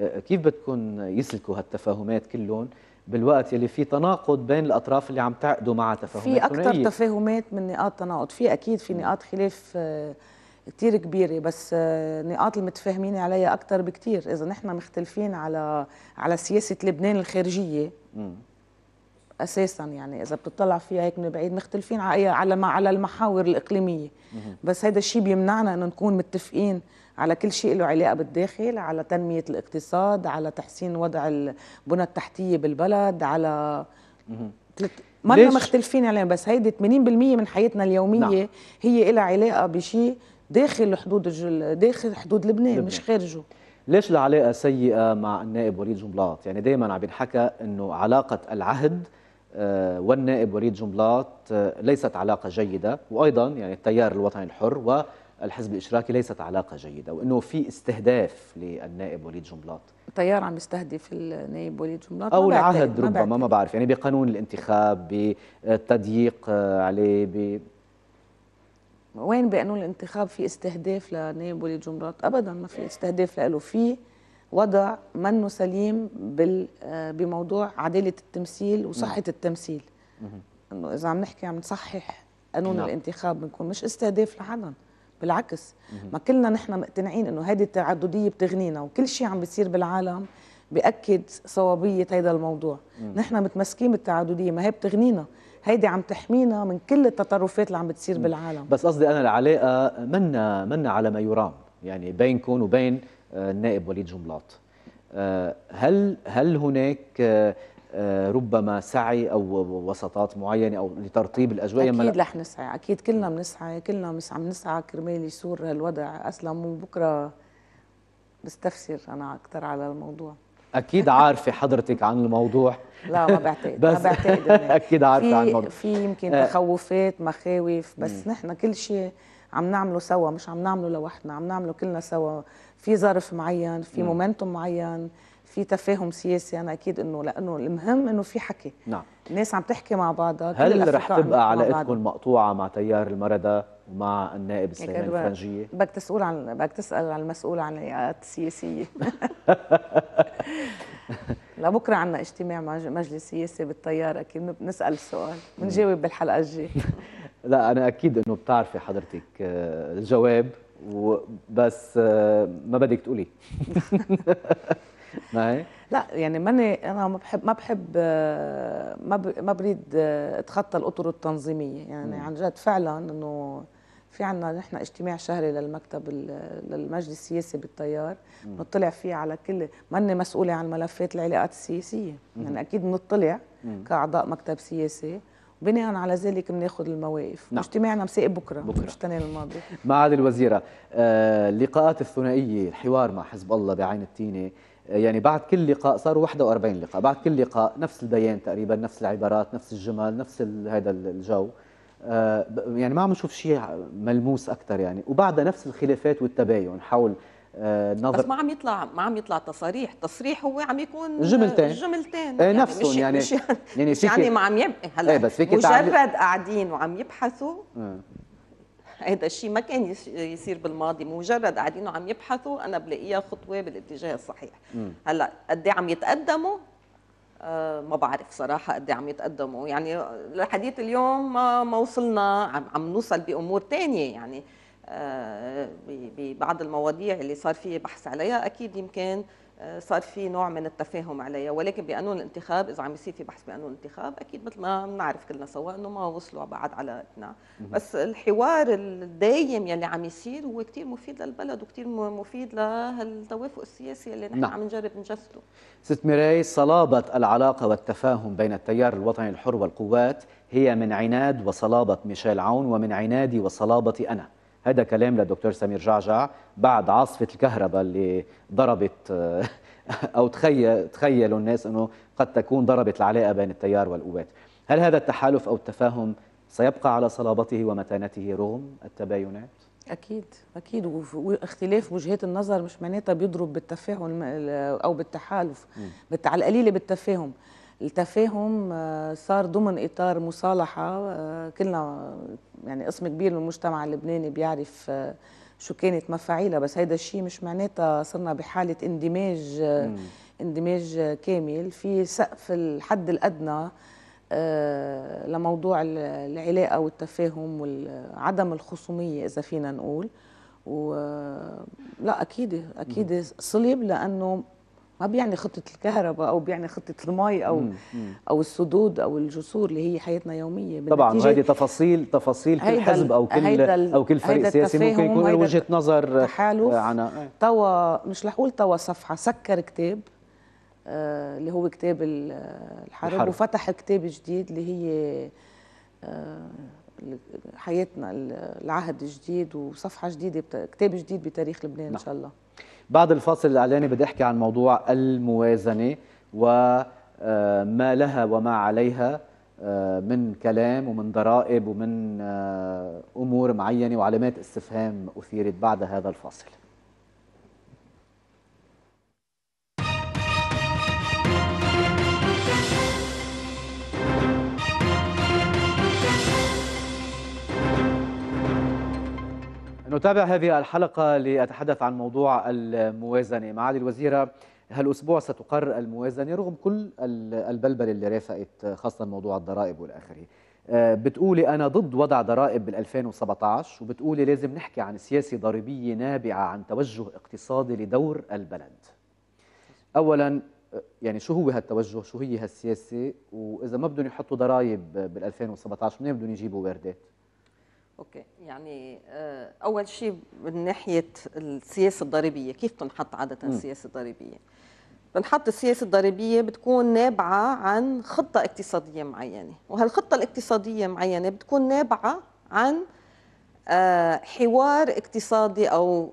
Speaker 1: آه كيف بدكم يسلكوا هالتفاهمات كلهم بالوقت يلي في تناقض بين الاطراف اللي عم تعقدوا مع تفاهمات في اكثر
Speaker 3: تفاهمات من نقاط تناقض في اكيد في نقاط خلاف آه كتير كبيره بس آه، نقاط المتفاهمين عليها اكثر بكتير اذا نحن مختلفين على على سياسه لبنان الخارجيه م. اساسا يعني اذا بتطلع فيها هيك من بعيد مختلفين على على على المحاور الاقليميه بس هذا الشيء بيمنعنا انه نكون متفقين على كل شيء له علاقه بالداخل على تنميه الاقتصاد على تحسين وضع البنى التحتيه بالبلد على ما مختلفين عليهم بس هيدي 80% من حياتنا اليوميه نعم. هي لها علاقه بشيء داخل حدود
Speaker 1: داخل حدود لبنان, لبنان. مش خارجه ليش العلاقة سيئة مع النائب وليد جنبلاط؟ يعني دائما عم بينحكى انه علاقة العهد آه، والنائب وليد جنبلاط آه، ليست علاقة جيدة وأيضا يعني التيار الوطني الحر والحزب الاشتراكي ليست علاقة جيدة وأنه في استهداف للنائب وليد جنبلاط
Speaker 3: التيار عم يستهدف النائب وليد جنبلاط أو العهد ربما
Speaker 1: ما بعرف يعني بقانون الانتخاب بتضييق آه، عليه
Speaker 3: وين بقانون الانتخاب في استهداف لنائب ولي جمرات ابدا ما في استهداف له في وضع منه سليم بال آه، بموضوع عداله التمثيل وصحه نعم. التمثيل انه اذا عم نحكي عم نصحح قانون مم. نعم. الانتخاب بنكون مش استهداف لحدا بالعكس ما كلنا نحن مقتنعين انه هذه التعدديه بتغنينا وكل شيء عم بيصير بالعالم بأكد صوابية هذا الموضوع مم. نحن متمسكين بالتعددية ما هي بتغنينا هيدي عم تحمينا من كل التطرفات اللي عم بتصير بالعالم
Speaker 1: بس قصدي انا العلاقه منا منا على ما يرام يعني بينكم وبين آه، النائب وليد جملاط آه، هل هل هناك آه، ربما سعي او وسطات معينه او لترطيب الاجواء اكيد رح
Speaker 3: نسعى اكيد كلنا بنسعى كلنا عم نسعى كرمال يسور هالوضع اسلم وبكره بستفسر انا اكثر على الموضوع
Speaker 1: اكيد عارفه حضرتك عن الموضوع لا ما بعتقد بس ما بعتقد اكيد عارفه عن الموضوع
Speaker 3: في يمكن آه. تخوفات مخاوف بس مم. نحن كل شيء عم نعمله سوا مش عم نعمله لوحدنا عم نعمله كلنا سوا في ظرف معين في مومنتوم معين في تفاهم سياسي انا اكيد انه لانه المهم انه في حكي نعم الناس عم تحكي مع بعضها هل رح تبقى علاقتكم
Speaker 1: مقطوعه مع تيار المردة مع النائب يعني سليمان الفرنجية
Speaker 3: بدك تسأل عن بدك تسأل عن المسؤول عن العلاقات السياسية لبكره عندنا اجتماع مع مجلس سياسي بالطياره اكيد بنسال السؤال بنجاوب بالحلقه
Speaker 1: الجايه لا انا اكيد انه بتعرفي حضرتك آه، الجواب بس آه، ما بدك تقولي معي
Speaker 3: لا يعني ماني انا ما بحب ما بحب آه، ما ما بريد اتخطى الاطر التنظيميه يعني عن جد فعلا انه في عنا نحن اجتماع شهري للمكتب للمجلس السياسي بالتيار بنطلع فيه على كل من مسؤوله عن ملفات العلاقات السياسيه مم. يعني اكيد بنطلع كاعضاء مكتب سياسي بناء على ذلك بناخذ المواقف نعم. اجتماعنا مساء بكره, بكرة. مش تنين الماضي
Speaker 1: معالي الوزيره آه اللقاءات الثنائيه الحوار مع حزب الله بعين التينه آه، يعني بعد كل لقاء صاروا 41 لقاء بعد كل لقاء نفس البيان تقريبا نفس العبارات نفس الجمل نفس هذا الجو آه، يعني ما عم نشوف شيء ملموس اكثر يعني وبعدها نفس الخلافات والتباين حول آه، نظر بس ما
Speaker 2: عم يطلع ما عم يطلع تصاريح تصريح هو عم يكون جملتين جملتين إيه، يعني نفسهم يعني مش
Speaker 1: يعني, مش يعني ما عم يب... هلا إيه، بس مجرد
Speaker 2: قاعدين وعم يبحثوا هذا آه. الشيء ما كان يصير بالماضي مجرد قاعدين وعم يبحثوا انا بلاقيها خطوه بالاتجاه الصحيح م. هلا قد إيه عم يتقدموا آه، ما بعرف صراحة قد إيه عم يتقدموا يعني لحديث اليوم ما وصلنا عم نوصل بأمور تانية يعني آه، ببعض المواضيع اللي صار فيه بحث عليها أكيد يمكن صار في نوع من التفاهم عليها ولكن بقانون الانتخاب اذا عم يصير في بحث بقانون الانتخاب اكيد مثل ما بنعرف كلنا سوا انه ما وصلوا بعد على اقناع بس الحوار الدايم يلي عم يصير هو كثير مفيد للبلد وكثير مفيد لهالتوافق السياسي اللي نحن نعم. عم نجرب نجسده
Speaker 1: ست ميراي صلابه العلاقه والتفاهم بين التيار الوطني الحر والقوات هي من عناد وصلابه ميشيل عون ومن عنادي وصلابه انا هذا كلام للدكتور سمير جعجع بعد عاصفة الكهرباء اللي ضربت أو تخيل تخيلوا الناس أنه قد تكون ضربت العلاقة بين التيار والقوات هل هذا التحالف أو التفاهم سيبقى على صلابته ومتانته رغم التباينات؟
Speaker 3: اكيد اكيد واختلاف وجهات النظر مش معناتها بيضرب بالتفاهم او بالتحالف على القليله بالتفاهم التفاهم آه، صار ضمن اطار مصالحه آه، كلنا يعني قسم كبير من المجتمع اللبناني بيعرف آه، شو كانت مفاعيلها بس هيدا الشيء مش معناتها صرنا بحاله اندماج اندماج كامل في سقف الحد الادنى لموضوع العلاقه والتفاهم وعدم الخصوميه اذا فينا نقول و لا اكيد اكيد صلب لانه ما بيعني خطه الكهرباء او بيعني خطه المي او مم. او السدود او الجسور اللي هي حياتنا يوميه طبعا هذه
Speaker 1: تفاصيل تفاصيل كل حزب او كل او كل فريق سياسي ممكن يكون وجهه نظر آه، تحالف عن
Speaker 3: طوى آه. مش لحقول اقول طوى صفحه سكر كتاب آه، اللي هو كتاب الحرب, الحرب وفتح كتاب جديد اللي هي حياتنا العهد الجديد وصفحه جديده كتاب جديد بتاريخ لبنان ان نعم. شاء الله
Speaker 1: بعد الفاصل الاعلاني بدي احكي عن موضوع الموازنه وما آه، لها وما عليها آه، من كلام ومن ضرائب ومن آه، امور معينه وعلامات استفهام اثيرت بعد هذا الفاصل نتابع هذه الحلقة لأتحدث عن موضوع الموازنة معالي الوزيرة هالأسبوع ستقر الموازنة رغم كل البلبل اللي رافقت خاصة موضوع الضرائب والآخره آه، بتقولي أنا ضد وضع ضرائب بال 2017 وبتقولي لازم نحكي عن سياسة ضريبية نابعة عن توجه اقتصادي لدور البلد أولا آه، يعني شو هو هالتوجه شو هي هالسياسة وإذا ما بدهم يحطوا ضرائب بال 2017 منين بدهم يجيبوا واردات
Speaker 2: اوكي يعني آه، اول شيء من ناحيه السياسه الضريبيه كيف تنحط عاده السياسه الضريبيه بنحط السياسه الضريبيه بتكون نابعه عن خطه اقتصاديه معينه وهالخطه الاقتصاديه معينه بتكون نابعه عن آه، حوار اقتصادي او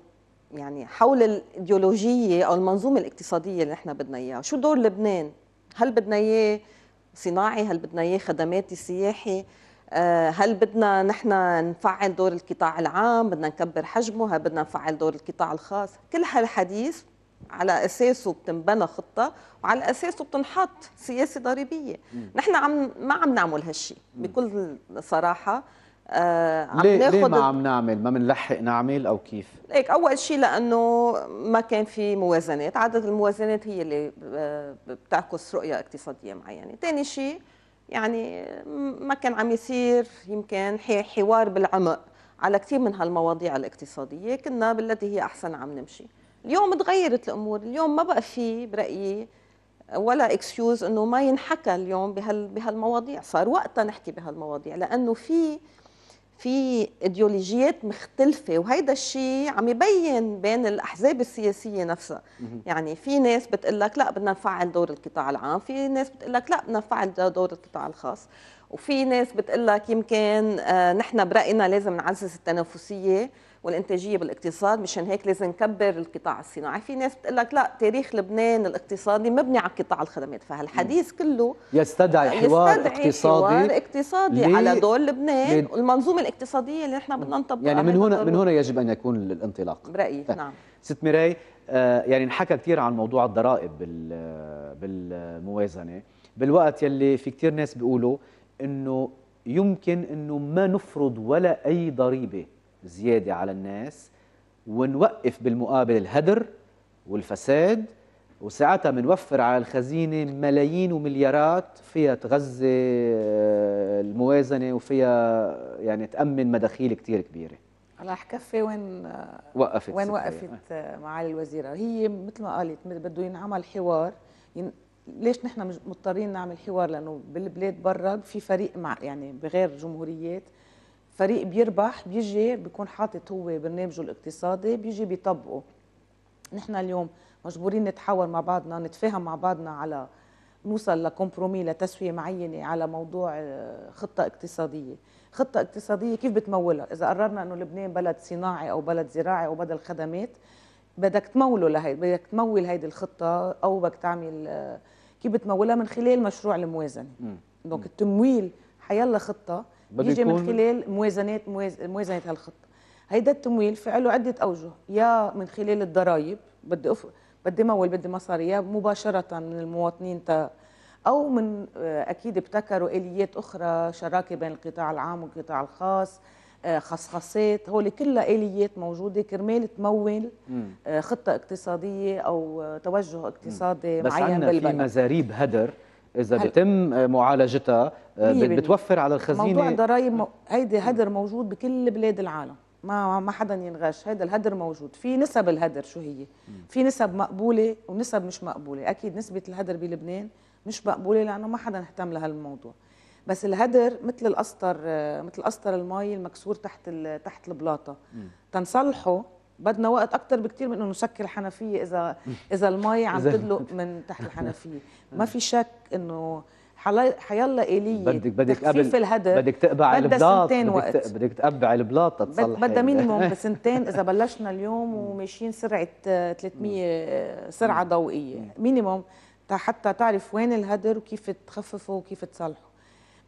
Speaker 2: يعني حول الايديولوجيه او المنظومه الاقتصاديه اللي احنا بدنا اياها شو دور لبنان هل بدنا اياه صناعي هل بدنا اياه خدماتي سياحي آه، هل بدنا نحن نفعل دور القطاع العام بدنا نكبر حجمه هل بدنا نفعل دور القطاع الخاص كل هالحديث على اساسه بتنبنى خطه وعلى اساسه بتنحط سياسه ضريبيه نحن عم ما عم نعمل هالشيء بكل صراحه آه، عم ليه, ناخد ليه ما عم
Speaker 1: نعمل ما بنلحق نعمل او كيف
Speaker 2: ليك اول شيء لانه ما كان في موازنات عدد الموازنات هي اللي آه، بتعكس رؤيه اقتصاديه معينه ثاني شيء يعني ما كان عم يصير يمكن حوار بالعمق على كثير من هالمواضيع الاقتصادية كنا بالتي هي أحسن عم نمشي اليوم تغيرت الأمور اليوم ما بقى في برأيي ولا اكسكيوز انه ما ينحكى اليوم بهال بهالمواضيع صار وقتها نحكي بهالمواضيع لانه في في ايديولوجيات مختلفة وهيدا الشيء عم يبين بين الأحزاب السياسية نفسها يعني في ناس بتقول لك لا بدنا نفعل دور القطاع العام في ناس بتقول لك لا بدنا نفعل دور القطاع الخاص وفي ناس بتقول لك يمكن آه، نحن برأينا لازم نعزز التنافسية والانتاجيه بالاقتصاد مشان هيك لازم نكبر القطاع الصناعي في ناس بتقول لك لا تاريخ لبنان الاقتصادي مبني على قطاع الخدمات فهالحديث كله
Speaker 1: يستدعي حوار يستدعي اقتصادي حوار اقتصادي على دور لبنان
Speaker 2: والمنظومه الاقتصاديه اللي نحن بدنا نطبقها يعني من هنا من هنا
Speaker 1: يجب ان يكون الانطلاق
Speaker 2: برايي نعم
Speaker 1: ست ميراي آه، يعني انحكى كثير عن موضوع الضرائب بالموازنه بالوقت يلي في كثير ناس بيقولوا انه يمكن انه ما نفرض ولا اي ضريبه زياده على الناس ونوقف بالمقابل الهدر والفساد وساعتها منوفر على الخزينة ملايين ومليارات فيها تغذي آه، الموازنة وفيها يعني تأمن مداخيل كتير كبيرة
Speaker 3: الله حكفي وين آه،
Speaker 1: وقفت وين وقفت
Speaker 3: آه، معالي الوزيرة هي مثل ما قالت بده ينعمل حوار ين... ليش نحن مضطرين نعمل حوار لأنه بالبلاد برا في فريق مع يعني بغير جمهوريات فريق بيربح بيجي بيكون حاطط هو برنامجه الاقتصادي بيجي بيطبقه نحن اليوم مجبورين نتحاور مع بعضنا نتفاهم مع بعضنا على نوصل لكمبرومي لتسويه معينه على موضوع آه، خطه اقتصاديه خطه اقتصاديه كيف بتمولها اذا قررنا انه لبنان بلد صناعي او بلد زراعي او بدل خدمات بدك تموله لهي بدك تمول هيدي الخطه او بدك تعمل آه، كيف بتمولها من خلال مشروع الموازنه دونك التمويل حيلا خطه يجي من خلال موازنات موازنه هالخطه هيدا التمويل في له عده اوجه يا من خلال الضرائب بدي أف... بدي مول بدي مصاري يا مباشره من المواطنين تا او من آه، اكيد ابتكروا اليات اخرى شراكه بين القطاع العام والقطاع الخاص آه، خصخصات هول كلها اليات موجوده كرمال تمول آه، خطه اقتصاديه او توجه اقتصادي معين بالبلد بس عندنا في
Speaker 1: مزاريب هدر اذا هل... بتم آه، معالجتها آه، طيب، بتوفر على الخزينه موضوع
Speaker 3: الضرائب هيدي هدر موجود بكل بلاد العالم ما ما حدا ينغش هذا الهدر موجود في نسب الهدر شو هي في نسب مقبوله ونسب مش مقبوله اكيد نسبه الهدر بلبنان مش مقبوله لانه ما حدا اهتم لهالموضوع بس الهدر مثل القسطر آه، مثل قسطر المي المكسور تحت تحت البلاطه تنصلحه بدنا وقت اكثر بكثير من انه نسكر الحنفيه اذا اذا المي عم تدلق من تحت الحنفيه ما في شك انه حيلا آلية بدك بدك قبل الهدف بدك تقبع البلاط بدك وقت. بدك
Speaker 1: تقبع البلاط تتصلح بدها مينيموم
Speaker 3: بسنتين اذا بلشنا اليوم وماشيين سرعه 300 آه، آه، سرعه ضوئيه مينيموم حتى تعرف وين الهدر وكيف تخففه وكيف تصلحه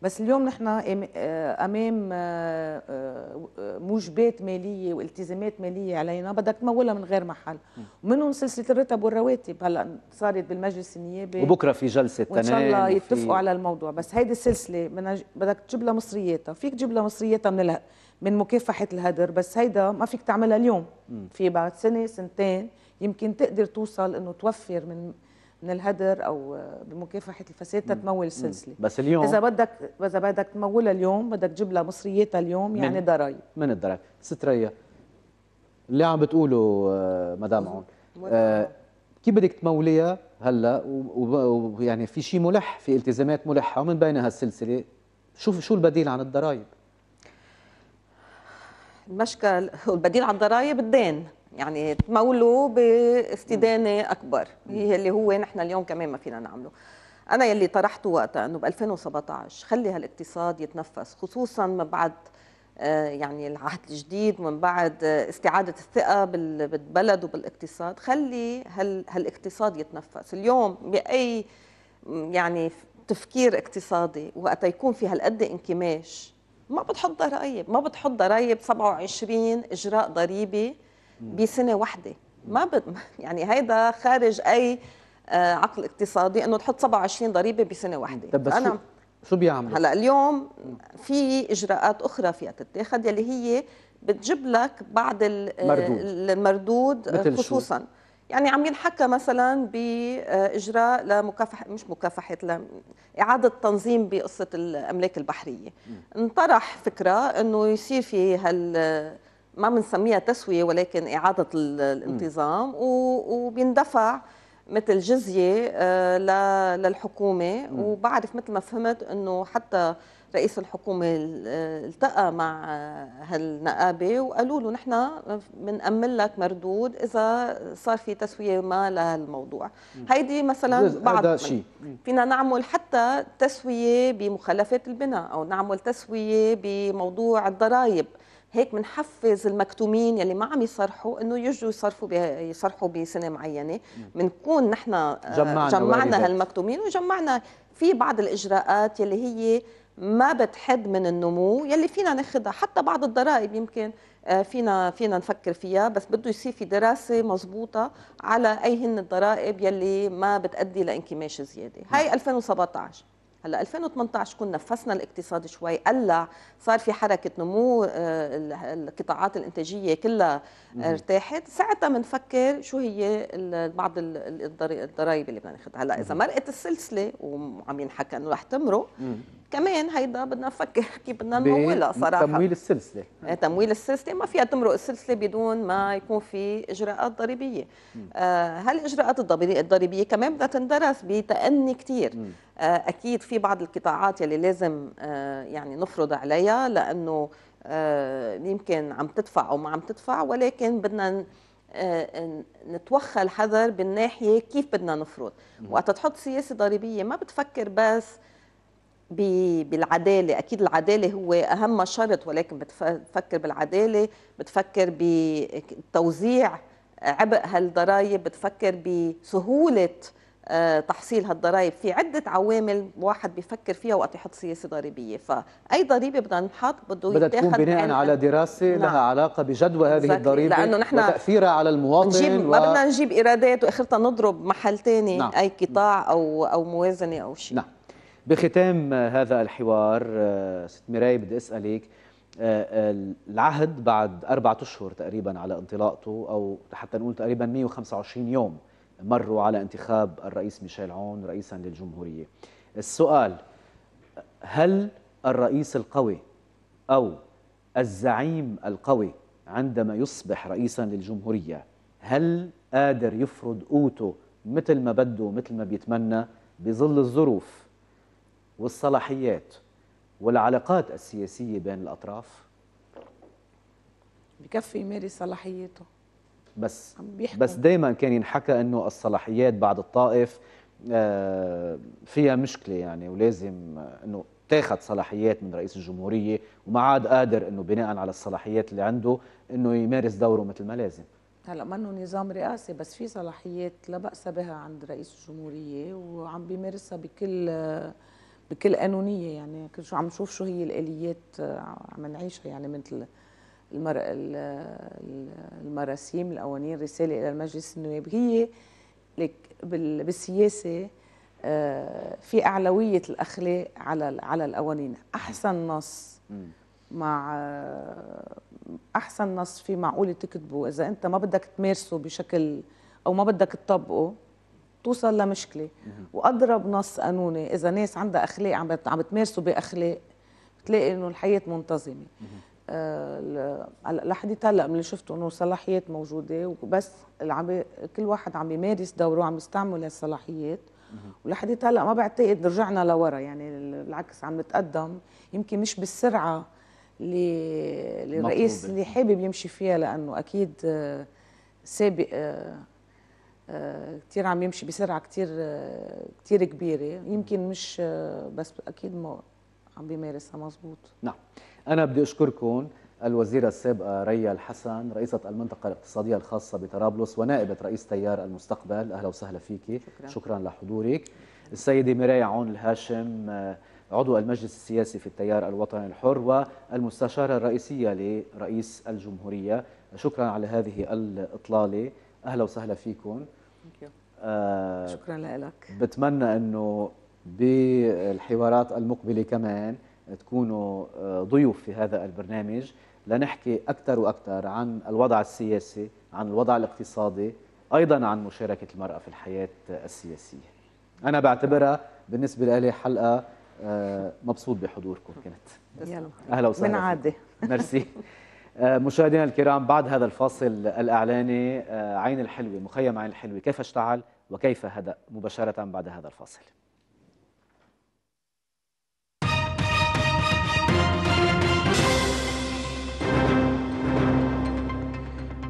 Speaker 3: بس اليوم نحن آه، امام آه، آه، موجبات ماليه والتزامات ماليه علينا بدك تمولها من غير محل ومنهم سلسله الرتب والرواتب هلا صارت بالمجلس النيابي وبكره في
Speaker 1: جلسه تنام وان شاء الله يتفقوا على
Speaker 3: الموضوع بس هيدي السلسله بدك تجيب لها مصرياتها فيك تجيب لها مصرياتها من اله... من مكافحه الهدر بس هيدا ما فيك تعملها اليوم في بعد سنه سنتين يمكن تقدر توصل انه توفر من من الهدر او بمكافحه الفساد تتمول السلسله بس اليوم اذا بدك اذا بدك تمولها اليوم بدك تجيب لها مصرياتها اليوم يعني ضرايب
Speaker 1: من الضرايب ست ريا اللي عم بتقوله آه، مدام عون آه كيف بدك تموليها هلا ويعني في شيء ملح في التزامات ملحه ومن بينها السلسله شوف شو البديل عن الضرايب
Speaker 2: المشكل والبديل عن الضرايب الدين يعني تمولوا باستدانه اكبر هي اللي هو نحن اليوم كمان ما فينا نعمله انا يلي طرحته وقتها انه ب 2017 خلي هالاقتصاد يتنفس خصوصا من بعد آه، يعني العهد الجديد من بعد آه، استعاده الثقه بالبلد وبالاقتصاد خلي هالاقتصاد يتنفس اليوم باي يعني تفكير اقتصادي وقت يكون في هالقد انكماش ما بتحط ضرائب ما بتحط ضرائب 27 اجراء ضريبي بسنه واحده ما ب... يعني هيدا خارج اي آه، عقل اقتصادي انه تحط 27 ضريبه بسنه واحده طب بس انا شو بيعملوا هلا اليوم في اجراءات اخرى فيها تتاخذ يلي هي بتجيب لك بعض آه، المردود, المردود آه، خصوصا شو؟ يعني عم ينحكى مثلا باجراء لمكافحه مش مكافحه لاعاده اعاده تنظيم بقصه الاملاك البحريه انطرح فكره انه يصير في هال ما بنسميها تسويه ولكن اعاده الانتظام وبيندفع مثل جزيه آه، للحكومه وبعرف مثل ما فهمت انه حتى رئيس الحكومه آه، التقى مع هالنقابه وقالوا له نحن بنأمن لك مردود اذا صار في تسويه ما لهالموضوع هيدي مثلا بعض شيء فينا نعمل حتى تسويه بمخالفات البناء او نعمل تسويه بموضوع الضرائب هيك بنحفز المكتومين يلي ما عم يصرحوا انه يجوا يصرفوا يصرحوا بسنه معينه بنكون نحن آه، جمعنا, جمعنا هالمكتومين وجمعنا في بعض الاجراءات يلي هي ما بتحد من النمو يلي فينا ناخذها حتى بعض الضرائب يمكن آه، فينا فينا نفكر فيها بس بده يصير في دراسه مضبوطه على اي هن الضرائب يلي ما بتادي لانكماش زياده هاي 2017 هلا 2018 كنا نفسنا الاقتصاد شوي قلع صار في حركه نمو آه، القطاعات الانتاجيه كلها ارتاحت ساعتها بنفكر شو هي بعض الضرائب اللي بدنا ناخذها هلا اذا مرقت السلسله وعم ينحكى انه رح تمرق كمان هيدا بدنا نفكر كيف بدنا نمولها صراحه تمويل
Speaker 1: السلسله إيه،
Speaker 2: تمويل السلسله ما فيها تمرق السلسله بدون ما يكون في اجراءات ضريبيه آه هالاجراءات الضريبيه كمان بدها تندرس بتأني كثير آه اكيد في بعض القطاعات يلي لازم آه يعني نفرض عليها لانه آه يمكن عم تدفع او ما عم تدفع ولكن بدنا آه، نتوخى الحذر بالناحيه كيف بدنا نفرض وقت تحط سياسه ضريبيه ما بتفكر بس بالعدالة أكيد العدالة هو أهم شرط ولكن بتفكر بالعدالة بتفكر بتوزيع عبء هالضرائب بتفكر بسهولة آه، تحصيل هالضرائب في عدة عوامل واحد بيفكر فيها وقت يحط سياسة ضريبية فأي ضريبة بدنا نحط بده بدها تكون بناء على
Speaker 1: دراسة نعم. لها علاقة بجدوى هذه الضريبة لأنه نحن وتأثيرها على المواطن نجيب و... ما بدنا نجيب
Speaker 2: إيرادات وآخرتها نضرب محل تاني نعم. أي قطاع نعم. أو أو موازنة أو شيء
Speaker 1: نعم بختام هذا الحوار آه، ست ميراي بدي اسالك آه، آه، العهد بعد أربعة أشهر تقريبا على انطلاقته أو حتى نقول تقريبا 125 يوم مروا على انتخاب الرئيس ميشيل عون رئيسا للجمهورية السؤال هل الرئيس القوي أو الزعيم القوي عندما يصبح رئيسا للجمهورية هل قادر يفرض قوته مثل ما بده مثل ما بيتمنى بظل الظروف والصلاحيات والعلاقات السياسية بين الأطراف؟
Speaker 3: بكفي يمارس صلاحيته
Speaker 1: بس بس دائما كان ينحكى انه الصلاحيات بعد الطائف آه، فيها مشكله يعني ولازم انه تاخذ صلاحيات من رئيس الجمهوريه وما عاد قادر انه بناء على الصلاحيات اللي عنده انه يمارس دوره مثل ما لازم
Speaker 3: هلا منه نظام رئاسي بس في صلاحيات لا باس بها عند رئيس الجمهوريه وعم بيمارسها بكل آه، بكل انونيه يعني كل شو عم نشوف شو هي الاليات آه، عم نعيشها يعني مثل المر... المراسيم القوانين رساله الى المجلس النواب هي لك بال... بالسياسه آه، في اعلويه الاخلاق على على القوانين احسن نص مع آه، احسن نص في معقول تكتبه اذا انت ما بدك تمارسه بشكل او ما بدك تطبقه توصل لمشكله واضرب نص قانوني اذا ناس عندها اخلاق عم عم تمارسوا باخلاق بتلاقي انه الحياه منتظمه آه لحديت هلا من اللي شفته انه صلاحيات موجوده وبس عم كل واحد عم يمارس دوره عم يستعمل الصلاحيات ولحديت هلا ما بعتقد رجعنا لورا يعني بالعكس عم نتقدم يمكن مش بالسرعه اللي الرئيس اللي حابب يمشي فيها لانه اكيد آه، سابق آه، كتير عم يمشي بسرعه كتير كتير كبيره يمكن مش بس اكيد ما عم بيمارسها مزبوط
Speaker 1: نعم انا بدي اشكركم الوزيرة السابقة ريا الحسن رئيسة المنطقة الاقتصادية الخاصة بطرابلس ونائبة رئيس تيار المستقبل أهلا وسهلا فيك شكرا, شكرا لحضورك السيدة مرايا عون الهاشم عضو المجلس السياسي في التيار الوطني الحر والمستشارة الرئيسية لرئيس الجمهورية شكرا على هذه الإطلالة أهلا وسهلا فيكم آه، شكرا لك بتمنى انه بالحوارات المقبله كمان تكونوا آه، ضيوف في هذا البرنامج لنحكي اكثر واكثر عن الوضع السياسي عن الوضع الاقتصادي ايضا عن مشاركه المراه في الحياه السياسيه انا بعتبرها بالنسبه لي حلقه آه، مبسوط بحضوركم كنت. يلا اهلا وسهلا من عادي ميرسي آه، مشاهدينا الكرام بعد هذا الفاصل الإعلاني آه، عين الحلوة مخيم عين الحلوة كيف اشتعل وكيف هدأ مباشرة بعد هذا الفاصل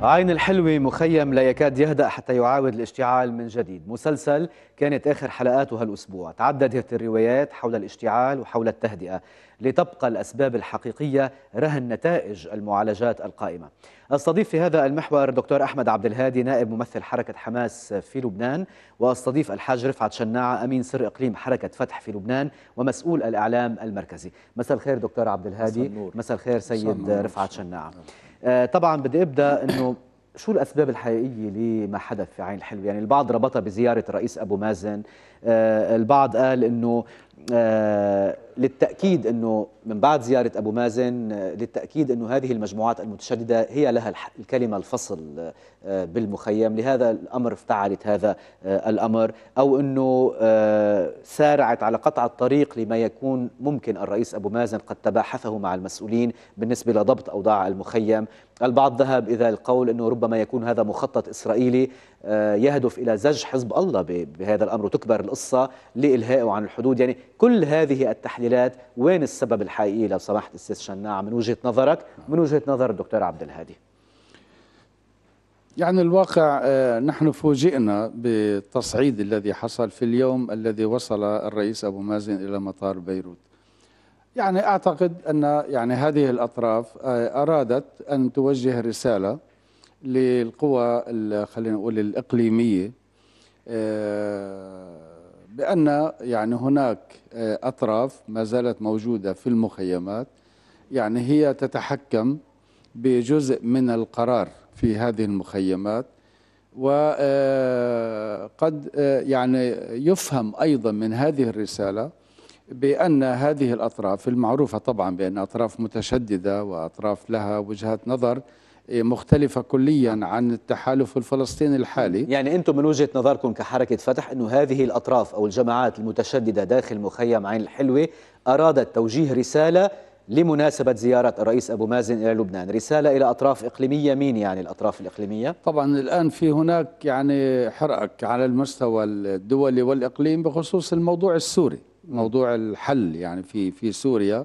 Speaker 1: عين الحلوة مخيم لا يكاد يهدأ حتى يعاود الاشتعال من جديد مسلسل كانت آخر حلقاته هالأسبوع تعددت الروايات حول الاشتعال وحول التهدئة لتبقى الأسباب الحقيقية رهن نتائج المعالجات القائمة أستضيف في هذا المحور دكتور أحمد عبد الهادي نائب ممثل حركة حماس في لبنان وأستضيف الحاج رفعت شناعة أمين سر إقليم حركة فتح في لبنان ومسؤول الإعلام المركزي مساء الخير دكتور عبد الهادي مساء الخير سيد رفعت شناعة نعم. آه، طبعا بدي ابدا انه شو الاسباب الحقيقيه لما حدث في عين الحلو يعني البعض ربطها بزياره الرئيس ابو مازن آه، البعض قال انه آه، للتأكيد أنه من بعد زيارة أبو مازن للتأكيد أنه هذه المجموعات المتشددة هي لها الكلمة الفصل آه، بالمخيم لهذا الأمر افتعلت هذا آه، الأمر أو أنه آه، سارعت على قطع الطريق لما يكون ممكن الرئيس أبو مازن قد تباحثه مع المسؤولين بالنسبة لضبط أوضاع المخيم البعض ذهب إلى القول أنه ربما يكون هذا مخطط إسرائيلي يهدف إلى زج حزب الله بهذا الأمر وتكبر القصة لإلهائه عن الحدود يعني كل هذه التحليلات وين السبب الحقيقي لو سمحت استاذ شناع من وجهه نظرك من وجهه نظر الدكتور عبد الهادي
Speaker 4: يعني الواقع آه، نحن فوجئنا بالتصعيد الذي حصل في اليوم الذي وصل الرئيس ابو مازن الى مطار بيروت يعني اعتقد ان يعني هذه الاطراف آه، ارادت ان توجه رساله للقوى خلينا نقول الاقليميه آه، بأن يعني هناك آه، أطراف ما زالت موجودة في المخيمات يعني هي تتحكم بجزء من القرار في هذه المخيمات وقد آه، آه، يعني يفهم أيضا من هذه الرسالة بأن هذه الأطراف المعروفة طبعا بأن أطراف متشددة وأطراف لها وجهات نظر مختلفة كليا عن التحالف الفلسطيني الحالي يعني أنتم من وجهة نظركم كحركة فتح أنه هذه الأطراف أو الجماعات المتشددة
Speaker 1: داخل مخيم عين الحلوة أرادت توجيه رسالة لمناسبة زيارة
Speaker 4: الرئيس أبو مازن إلى لبنان رسالة إلى أطراف إقليمية مين يعني الأطراف الإقليمية؟ طبعا الآن في هناك يعني حرق على المستوى الدولي والإقليم بخصوص الموضوع السوري موضوع الحل يعني في في سوريا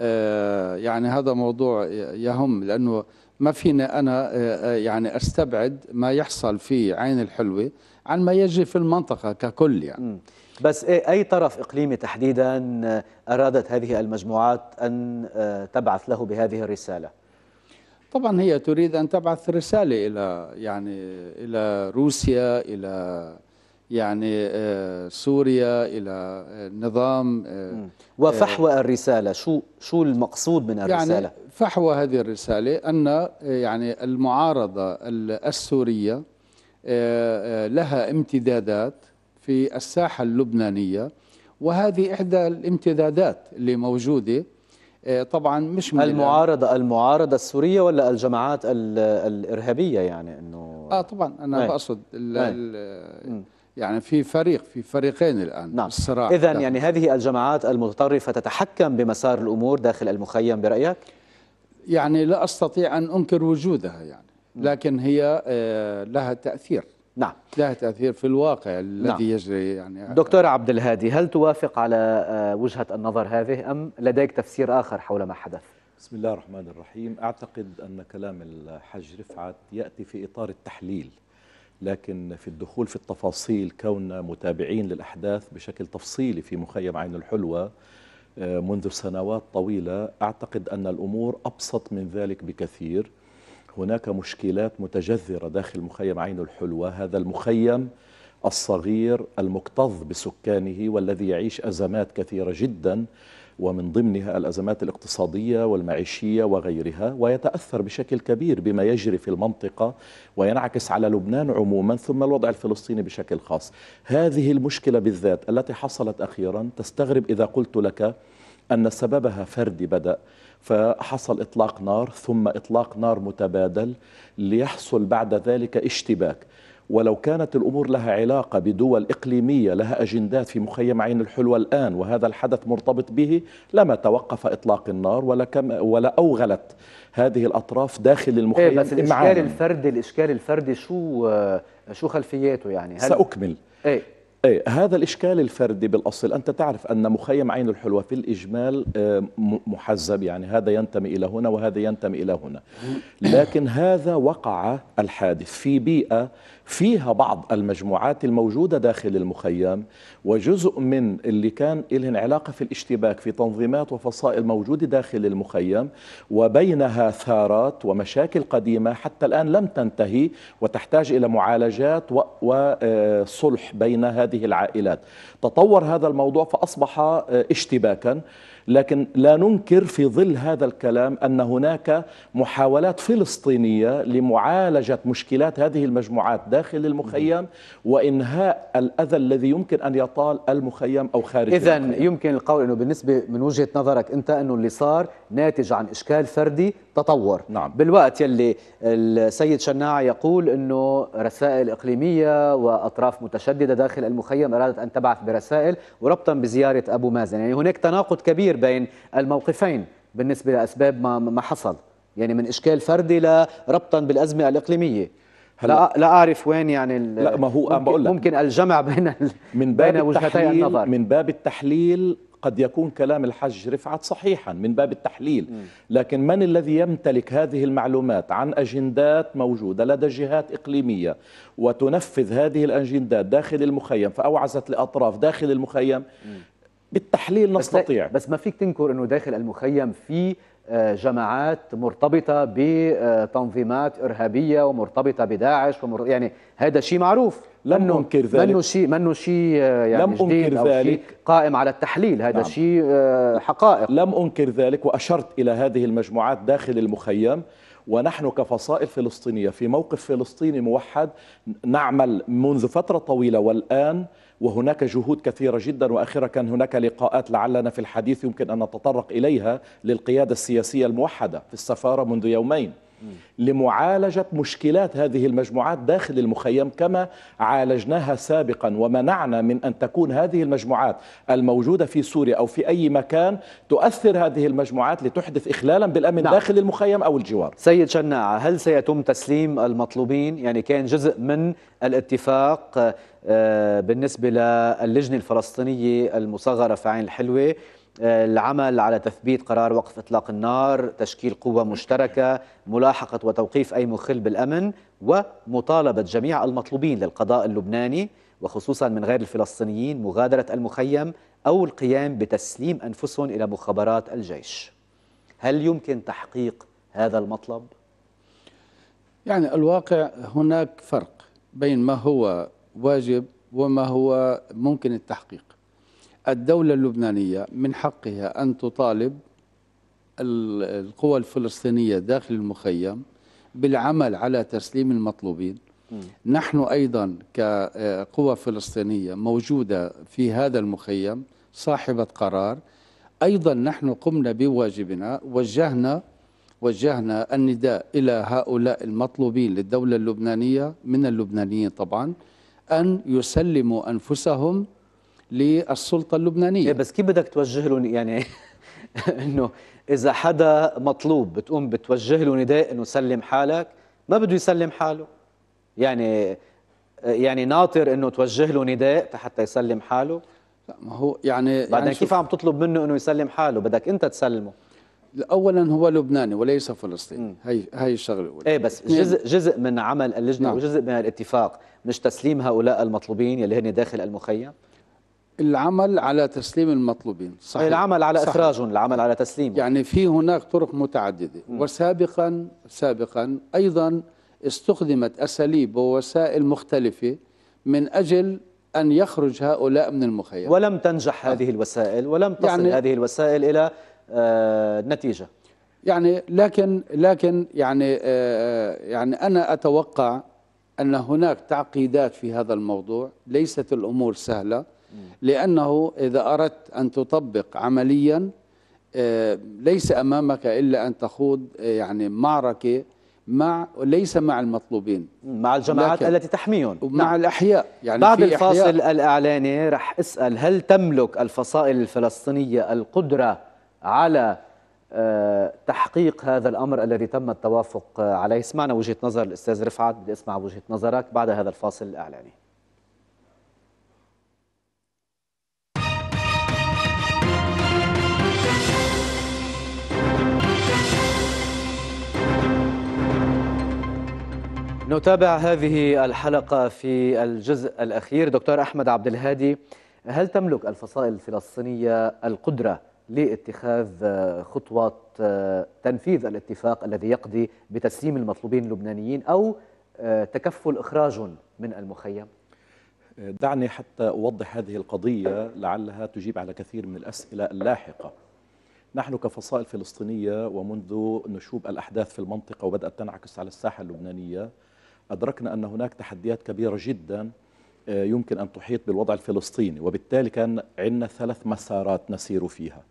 Speaker 4: آه يعني هذا موضوع يهم لأنه ما فيني أنا آه، آه، يعني أستبعد ما يحصل في عين الحلوة عن ما يجري في المنطقة ككل يعني بس إيه، أي طرف
Speaker 1: إقليمي تحديدا آه، أرادت هذه المجموعات أن تبعث له بهذه الرسالة
Speaker 4: طبعا هي تريد أن تبعث رسالة إلى يعني إلى روسيا إلى يعني آه، سوريا الى آه، نظام آه، وفحوى الرساله شو شو المقصود من يعني الرساله يعني فحوى هذه الرساله ان يعني المعارضه السوريه لها امتدادات في الساحه اللبنانيه وهذه احدى الامتدادات اللي موجوده طبعا مش من المعارضه المعارضه السوريه ولا الجماعات الارهابيه يعني انه اه طبعا انا بقصد
Speaker 1: يعني في فريق في فريقين الآن نعم. الصراع إذا يعني
Speaker 4: هذه الجماعات المتطرفة تتحكم بمسار الأمور داخل المخيم برأيك؟ يعني لا أستطيع أن أنكر وجودها يعني لكن هي آه، لها تأثير نعم لها تأثير في الواقع الذي نعم. يجري يعني
Speaker 1: دكتور عبد الهادي هل توافق على آه، وجهة النظر هذه أم لديك تفسير آخر حول ما حدث؟
Speaker 6: بسم الله الرحمن الرحيم أعتقد أن كلام الحاج رفعت يأتي في إطار التحليل لكن في الدخول في التفاصيل كوننا متابعين للأحداث بشكل تفصيلي في مخيم عين الحلوة آه، منذ سنوات طويلة أعتقد أن الأمور أبسط من ذلك بكثير هناك مشكلات متجذرة داخل مخيم عين الحلوة هذا المخيم الصغير المكتظ بسكانه والذي يعيش أزمات كثيرة جدا ومن ضمنها الأزمات الاقتصادية والمعيشية وغيرها ويتأثر بشكل كبير بما يجري في المنطقة وينعكس على لبنان عموما ثم الوضع الفلسطيني بشكل خاص هذه المشكلة بالذات التي حصلت أخيرا تستغرب إذا قلت لك أن سببها فردي بدأ فحصل إطلاق نار ثم إطلاق نار متبادل ليحصل بعد ذلك اشتباك ولو كانت الأمور لها علاقة بدول إقليمية لها أجندات في مخيم عين الحلوة الآن وهذا الحدث مرتبط به لما توقف إطلاق النار ولا, كم ولا أوغلت هذه الأطراف داخل المخيم إيه بس الإشكال
Speaker 1: الفردي الإشكال الفردي شو شو خلفياته يعني هل سأكمل
Speaker 6: إيه؟ إيه هذا الإشكال الفردي بالأصل أنت تعرف أن مخيم عين الحلوة في الإجمال آه، محزب يعني هذا ينتمي إلى هنا وهذا ينتمي إلى هنا لكن هذا وقع الحادث في بيئة فيها بعض المجموعات الموجودة داخل المخيم وجزء من اللي كان لهم علاقة في الاشتباك في تنظيمات وفصائل موجودة داخل المخيم وبينها ثارات ومشاكل قديمة حتى الآن لم تنتهي وتحتاج إلى معالجات وصلح آه، بين هذه العائلات تطور هذا الموضوع فأصبح آه، اشتباكا لكن لا ننكر في ظل هذا الكلام أن هناك محاولات فلسطينية لمعالجة مشكلات هذه المجموعات داخل المخيم وإنهاء الأذى الذي يمكن أن يطال المخيم أو خارج إذا
Speaker 1: يمكن القول أنه بالنسبة من وجهة نظرك أنت أنه اللي صار ناتج عن إشكال فردي تطور نعم. بالوقت يلي السيد شناع يقول أنه رسائل إقليمية وأطراف متشددة داخل المخيم أرادت أن تبعث برسائل وربطا بزيارة أبو مازن يعني هناك تناقض كبير بين الموقفين بالنسبة لأسباب ما, ما حصل يعني من إشكال فردي لربطا بالأزمة الإقليمية هلا لا, لا اعرف
Speaker 6: وين يعني لا ما هو ممكن, بقول لك ممكن الجمع بين من باب بين وجهتي النظر من باب التحليل قد يكون كلام الحج رفعت صحيحا من باب التحليل لكن من الذي يمتلك هذه المعلومات عن أجندات موجودة لدى جهات إقليمية وتنفذ هذه الأجندات داخل المخيم فأوعزت لأطراف داخل المخيم بالتحليل نستطيع بس, بس ما فيك تنكر أنه داخل المخيم في جماعات
Speaker 1: مرتبطه بتنظيمات ارهابيه ومرتبطه بداعش ومر... يعني
Speaker 6: هذا شيء معروف لم ننكر ذلك منه شيء منه شيء يعني لم انكر أو ذلك شيء قائم على التحليل هذا نعم. شيء آه، حقائق لم انكر ذلك واشرت الى هذه المجموعات داخل المخيم ونحن كفصائل فلسطينية في موقف فلسطيني موحد نعمل منذ فترة طويلة والآن وهناك جهود كثيرة جدا وأخيرا كان هناك لقاءات لعلنا في الحديث يمكن أن نتطرق إليها للقيادة السياسية الموحدة في السفارة منذ يومين لمعالجة مشكلات هذه المجموعات داخل المخيم كما عالجناها سابقا ومنعنا من أن تكون هذه المجموعات الموجودة في سوريا أو في أي مكان تؤثر هذه المجموعات لتحدث إخلالا بالأمن نعم. داخل المخيم أو الجوار سيد شناعة هل سيتم تسليم المطلوبين يعني كان جزء من
Speaker 1: الاتفاق آه، بالنسبة للجنة الفلسطينية المصغرة في عين الحلوة العمل على تثبيت قرار وقف اطلاق النار، تشكيل قوه مشتركه، ملاحقه وتوقيف اي مخل بالامن، ومطالبه جميع المطلوبين للقضاء اللبناني وخصوصا من غير الفلسطينيين مغادره المخيم او القيام بتسليم انفسهم الى مخابرات الجيش. هل يمكن تحقيق هذا المطلب؟
Speaker 4: يعني الواقع هناك فرق بين ما هو واجب وما هو ممكن التحقيق الدولة اللبنانية من حقها أن تطالب القوى الفلسطينية داخل المخيم بالعمل على تسليم المطلوبين م. نحن أيضا كقوى فلسطينية موجودة في هذا المخيم صاحبة قرار أيضا نحن قمنا بواجبنا وجهنا وجهنا النداء إلى هؤلاء المطلوبين للدولة اللبنانية من اللبنانيين طبعا أن يسلموا أنفسهم للسلطه اللبنانيه
Speaker 1: إيه، بس كيف بدك توجه لهم يعني انه اذا حدا مطلوب بتقوم بتوجه له نداء انه سلم حالك ما بده يسلم حاله يعني يعني ناطر انه توجه له نداء حتى يسلم حاله لا ما هو يعني, يعني بعدين يعني كيف عم تطلب منه انه يسلم حاله بدك انت تسلمه اولا هو لبناني وليس فلسطيني هي هي الشغله الاولى ايه بس جزء جزء من عمل اللجنه نعم. وجزء من الاتفاق
Speaker 4: مش تسليم هؤلاء المطلوبين يلي هن داخل المخيم العمل على تسليم المطلوبين صحيح العمل على صحيح. إخراجهم العمل على تسليم يعني في هناك طرق متعددة م. وسابقا سابقا أيضا استخدمت أساليب ووسائل مختلفة من أجل أن يخرج هؤلاء من المخيم ولم تنجح آه. هذه الوسائل ولم تصل يعني هذه الوسائل إلى آه نتيجة يعني لكن لكن يعني آه يعني أنا أتوقع أن هناك تعقيدات في هذا الموضوع ليست الأمور سهلة لأنه إذا أردت أن تطبق عمليا آه، ليس أمامك إلا أن تخوض آه، يعني معركة مع ليس مع المطلوبين مع الجماعات التي تحميهم ومع نعم. الأحياء يعني بعد الفاصل أحياء. الإعلاني رح أسأل هل تملك
Speaker 1: الفصائل الفلسطينية القدرة على آه، تحقيق هذا الأمر الذي تم التوافق عليه سمعنا وجهة نظر الأستاذ رفعت بدي أسمع وجهة نظرك بعد هذا الفاصل الإعلاني نتابع هذه الحلقة في الجزء الأخير دكتور أحمد عبد الهادي هل تملك الفصائل الفلسطينية القدرة لاتخاذ آه، خطوة آه، تنفيذ الاتفاق الذي يقضي بتسليم المطلوبين اللبنانيين أو آه، تكفل إخراج
Speaker 6: من المخيم؟ دعني حتى أوضح هذه القضية لعلها تجيب على كثير من الأسئلة اللاحقة نحن كفصائل فلسطينية ومنذ نشوب الأحداث في المنطقة وبدأت تنعكس على الساحة اللبنانية أدركنا أن هناك تحديات كبيرة جدا آه، يمكن أن تحيط بالوضع الفلسطيني وبالتالي كان عندنا ثلاث مسارات نسير فيها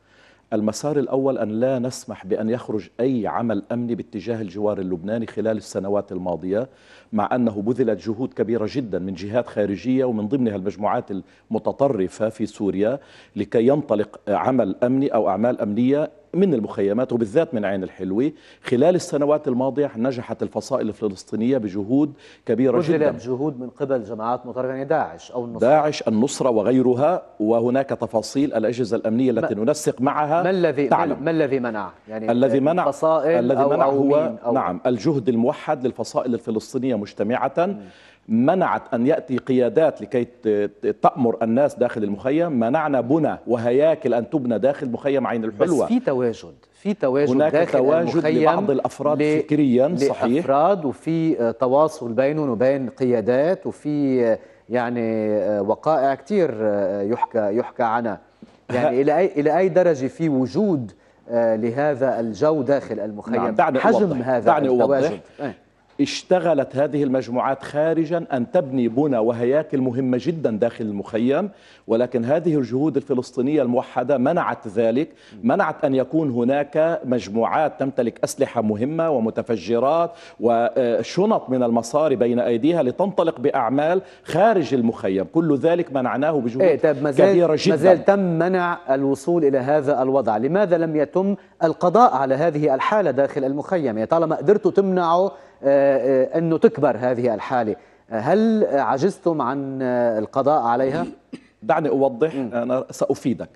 Speaker 6: المسار الأول أن لا نسمح بأن يخرج أي عمل أمني باتجاه الجوار اللبناني خلال السنوات الماضية مع أنه بذلت جهود كبيرة جدا من جهات خارجية ومن ضمنها المجموعات المتطرفة في سوريا لكي ينطلق عمل أمني أو أعمال أمنية من المخيمات وبالذات من عين الحلوة خلال السنوات الماضية نجحت الفصائل الفلسطينية بجهود كبيرة جدا
Speaker 1: جهود من قبل جماعات مطرفة يعني داعش أو النصرة
Speaker 6: داعش النصرة وغيرها وهناك تفاصيل الأجهزة الأمنية التي ننسق معها ما الذي تعلم. ما الذي منع يعني الذي منع الذي منع هو أو نعم الجهد الموحد للفصائل الفلسطينية مجتمعة م. منعت أن يأتي قيادات لكي تأمر الناس داخل المخيم منعنا بنى وهياكل أن تبنى داخل مخيم عين الحلوة بس في تواجد في تواجد هناك داخل تواجد المخيم لبعض الأفراد ل... فكريا صحيح لأفراد وفي آه، تواصل بينهم وبين قيادات
Speaker 1: وفي آه، يعني آه، وقائع كثير يحكى يحكى عنها يعني الى اي الى اي درجه في وجود لهذا الجو داخل المخيم نعم دعني حجم أوضح. هذا دعني التواجد أوضح.
Speaker 6: إيه. اشتغلت هذه المجموعات خارجا أن تبني بنى وهياكل مهمة جدا داخل المخيم ولكن هذه الجهود الفلسطينية الموحدة منعت ذلك منعت أن يكون هناك مجموعات تمتلك أسلحة مهمة ومتفجرات وشنط من المصاري بين أيديها لتنطلق بأعمال خارج المخيم كل ذلك منعناه بجهود إيه طيب مازال كبيرة جدا مازال
Speaker 1: تم منع الوصول إلى هذا الوضع لماذا لم يتم القضاء على هذه الحالة داخل المخيم يعني طالما قدرتوا تمنعوا آه، آه، أنه تكبر هذه الحالة آه، هل
Speaker 6: عجزتم عن القضاء عليها؟ دعني أوضح أنا سأفيدك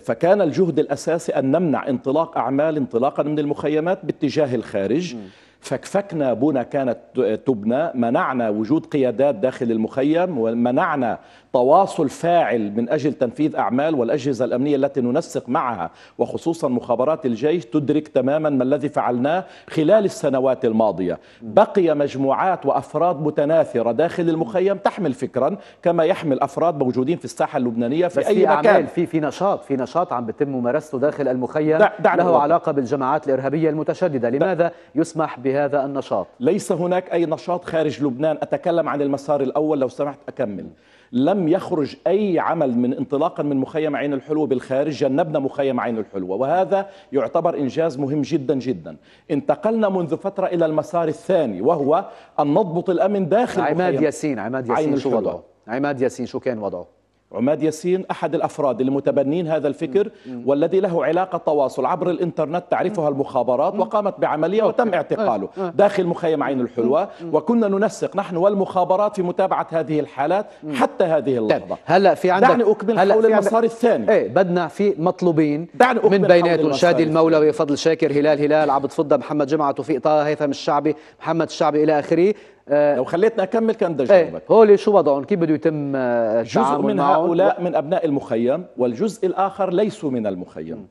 Speaker 6: فكان الجهد الأساسي أن نمنع انطلاق أعمال انطلاقا من المخيمات باتجاه الخارج فكفكنا بنا كانت تبنى منعنا وجود قيادات داخل المخيم ومنعنا تواصل فاعل من أجل تنفيذ أعمال والأجهزة الأمنية التي ننسق معها وخصوصا مخابرات الجيش تدرك تماما ما الذي فعلناه خلال السنوات الماضية بقي مجموعات وأفراد متناثرة داخل المخيم تحمل فكرا كما يحمل أفراد موجودين في الساحة اللبنانية في أي في مكان أعمال
Speaker 1: في في نشاط في نشاط عم بتم ممارسته داخل المخيم دع له علاقة بالجماعات الإرهابية المتشددة
Speaker 6: لماذا يسمح ب بهذا النشاط ليس هناك أي نشاط خارج لبنان أتكلم عن المسار الأول لو سمحت أكمل لم يخرج أي عمل من انطلاقا من مخيم عين الحلوة بالخارج جنبنا مخيم عين الحلوة وهذا يعتبر إنجاز مهم جدا جدا انتقلنا منذ فترة إلى المسار الثاني وهو أن نضبط الأمن داخل عماد ياسين عماد ياسين شو وضعه عماد ياسين شو كان وضعه عماد ياسين أحد الأفراد المتبنين هذا الفكر والذي له علاقة تواصل عبر الإنترنت تعرفها المخابرات وقامت بعملية وتم اعتقاله داخل مخيم عين الحلوة وكنا ننسق نحن والمخابرات في متابعة هذه الحالات حتى هذه طيب. اللحظة هلا في عندك دعني أكمل هلا حول المسار الثاني
Speaker 1: ايه بدنا في
Speaker 6: مطلوبين دعني من بيناتهم شادي
Speaker 1: المولوي فضل شاكر هلال هلال عبد فضة محمد جمعة توفيق طه هيثم الشعبي محمد الشعبي إلى آخره آه، لو خليتني اكمل كان ده إيه، جوابك هول شو وضعهم كيف بده يتم آه، جزء من هؤلاء و...
Speaker 6: من ابناء المخيم والجزء الاخر ليسوا من المخيم م.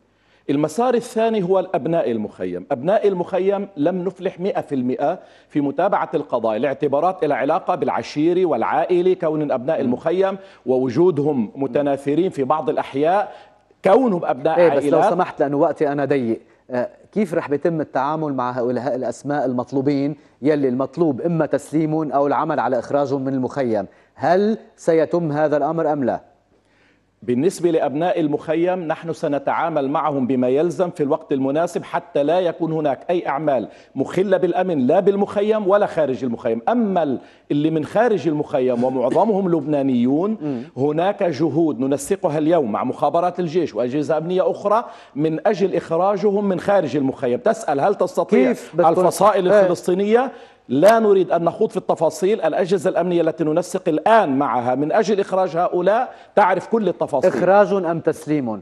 Speaker 6: المسار الثاني هو الأبناء المخيم أبناء المخيم لم نفلح 100% في متابعة القضايا الاعتبارات إلى علاقة بالعشيري والعائلي كون أبناء المخيم ووجودهم متناثرين في بعض الأحياء كونهم أبناء إيه بس عائلات. لو سمحت لأنه وقتي أنا ضيق آه، كيف رح بيتم
Speaker 1: التعامل مع هؤلاء الأسماء المطلوبين يلي المطلوب إما تسليمهم أو العمل على إخراجهم
Speaker 6: من المخيم هل سيتم هذا الأمر أم لا؟ بالنسبة لأبناء المخيم نحن سنتعامل معهم بما يلزم في الوقت المناسب حتى لا يكون هناك أي أعمال مخلة بالأمن لا بالمخيم ولا خارج المخيم أما اللي من خارج المخيم ومعظمهم لبنانيون هناك جهود ننسقها اليوم مع مخابرات الجيش وأجهزة أمنية أخرى من أجل إخراجهم من خارج المخيم تسأل هل تستطيع الفصائل إيه. الفلسطينية لا نريد أن نخوض في التفاصيل الأجهزة الأمنية التي ننسق الآن معها من أجل إخراج هؤلاء تعرف كل التفاصيل إخراج أم تسليم؟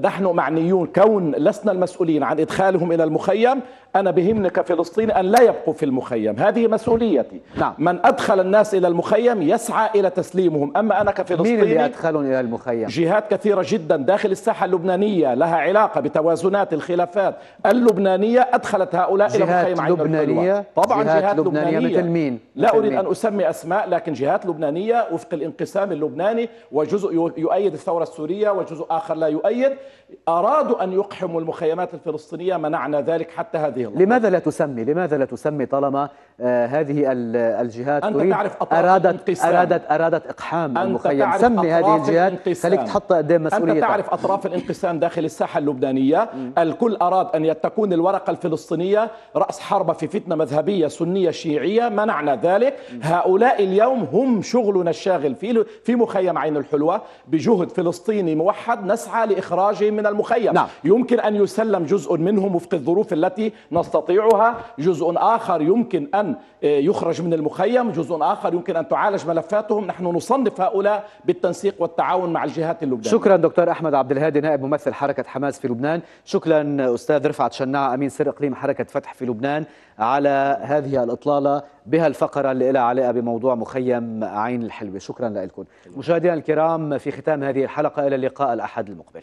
Speaker 6: نحن معنيون كون لسنا المسؤولين عن إدخالهم إلى المخيم أنا بهمني كفلسطيني أن لا يبقوا في المخيم هذه مسؤوليتي نعم. من أدخل الناس إلى المخيم يسعى إلى تسليمهم أما أنا كفلسطيني مين اللي أدخلهم إلى المخيم؟ جهات كثيرة جدا داخل الساحة اللبنانية لها علاقة بتوازنات الخلافات اللبنانية أدخلت هؤلاء إلى مخيم عين لبنانية طبعا جهات, جهات لبنانية, لبنانية مثل مين؟ لا أريد أن أسمي أسماء لكن جهات لبنانية وفق الانقسام اللبناني وجزء يؤيد الثورة السورية وجزء آخر لا يؤيد أرادوا أن يقحموا المخيمات الفلسطينية منعنا ذلك حتى هذه
Speaker 1: رضي الله لماذا لا تسمي لماذا لا تسمي طالما آه، هذه الجهات أنت تريد تعرف أرادت انقسام. أرادت
Speaker 6: أرادت إقحام أنت المخيم تعرف سمي هذه الجهات الانقسام. خليك تحط قدام مسؤوليتك أنت تعرف أطراف الانقسام داخل الساحة اللبنانية الكل أراد أن تكون الورقة الفلسطينية رأس حربة في فتنة مذهبية سنية شيعية منعنا ذلك هؤلاء اليوم هم شغلنا الشاغل في في مخيم عين الحلوة بجهد فلسطيني موحد نسعى لإخراجهم من المخيم نعم. يمكن أن يسلم جزء منهم وفق الظروف التي نستطيعها جزء آخر يمكن أن آه، يخرج من المخيم جزء آخر يمكن أن تعالج ملفاتهم نحن نصنف هؤلاء بالتنسيق والتعاون مع الجهات اللبنانية شكرا
Speaker 1: دكتور أحمد عبد الهادي نائب ممثل حركة حماس في لبنان شكرا أستاذ رفعت شناع أمين سر إقليم حركة فتح في لبنان على هذه الإطلالة بها الفقرة اللي لها علاقة بموضوع مخيم عين الحلوة شكرا لكم مشاهدينا الكرام في ختام هذه الحلقة إلى اللقاء الأحد المقبل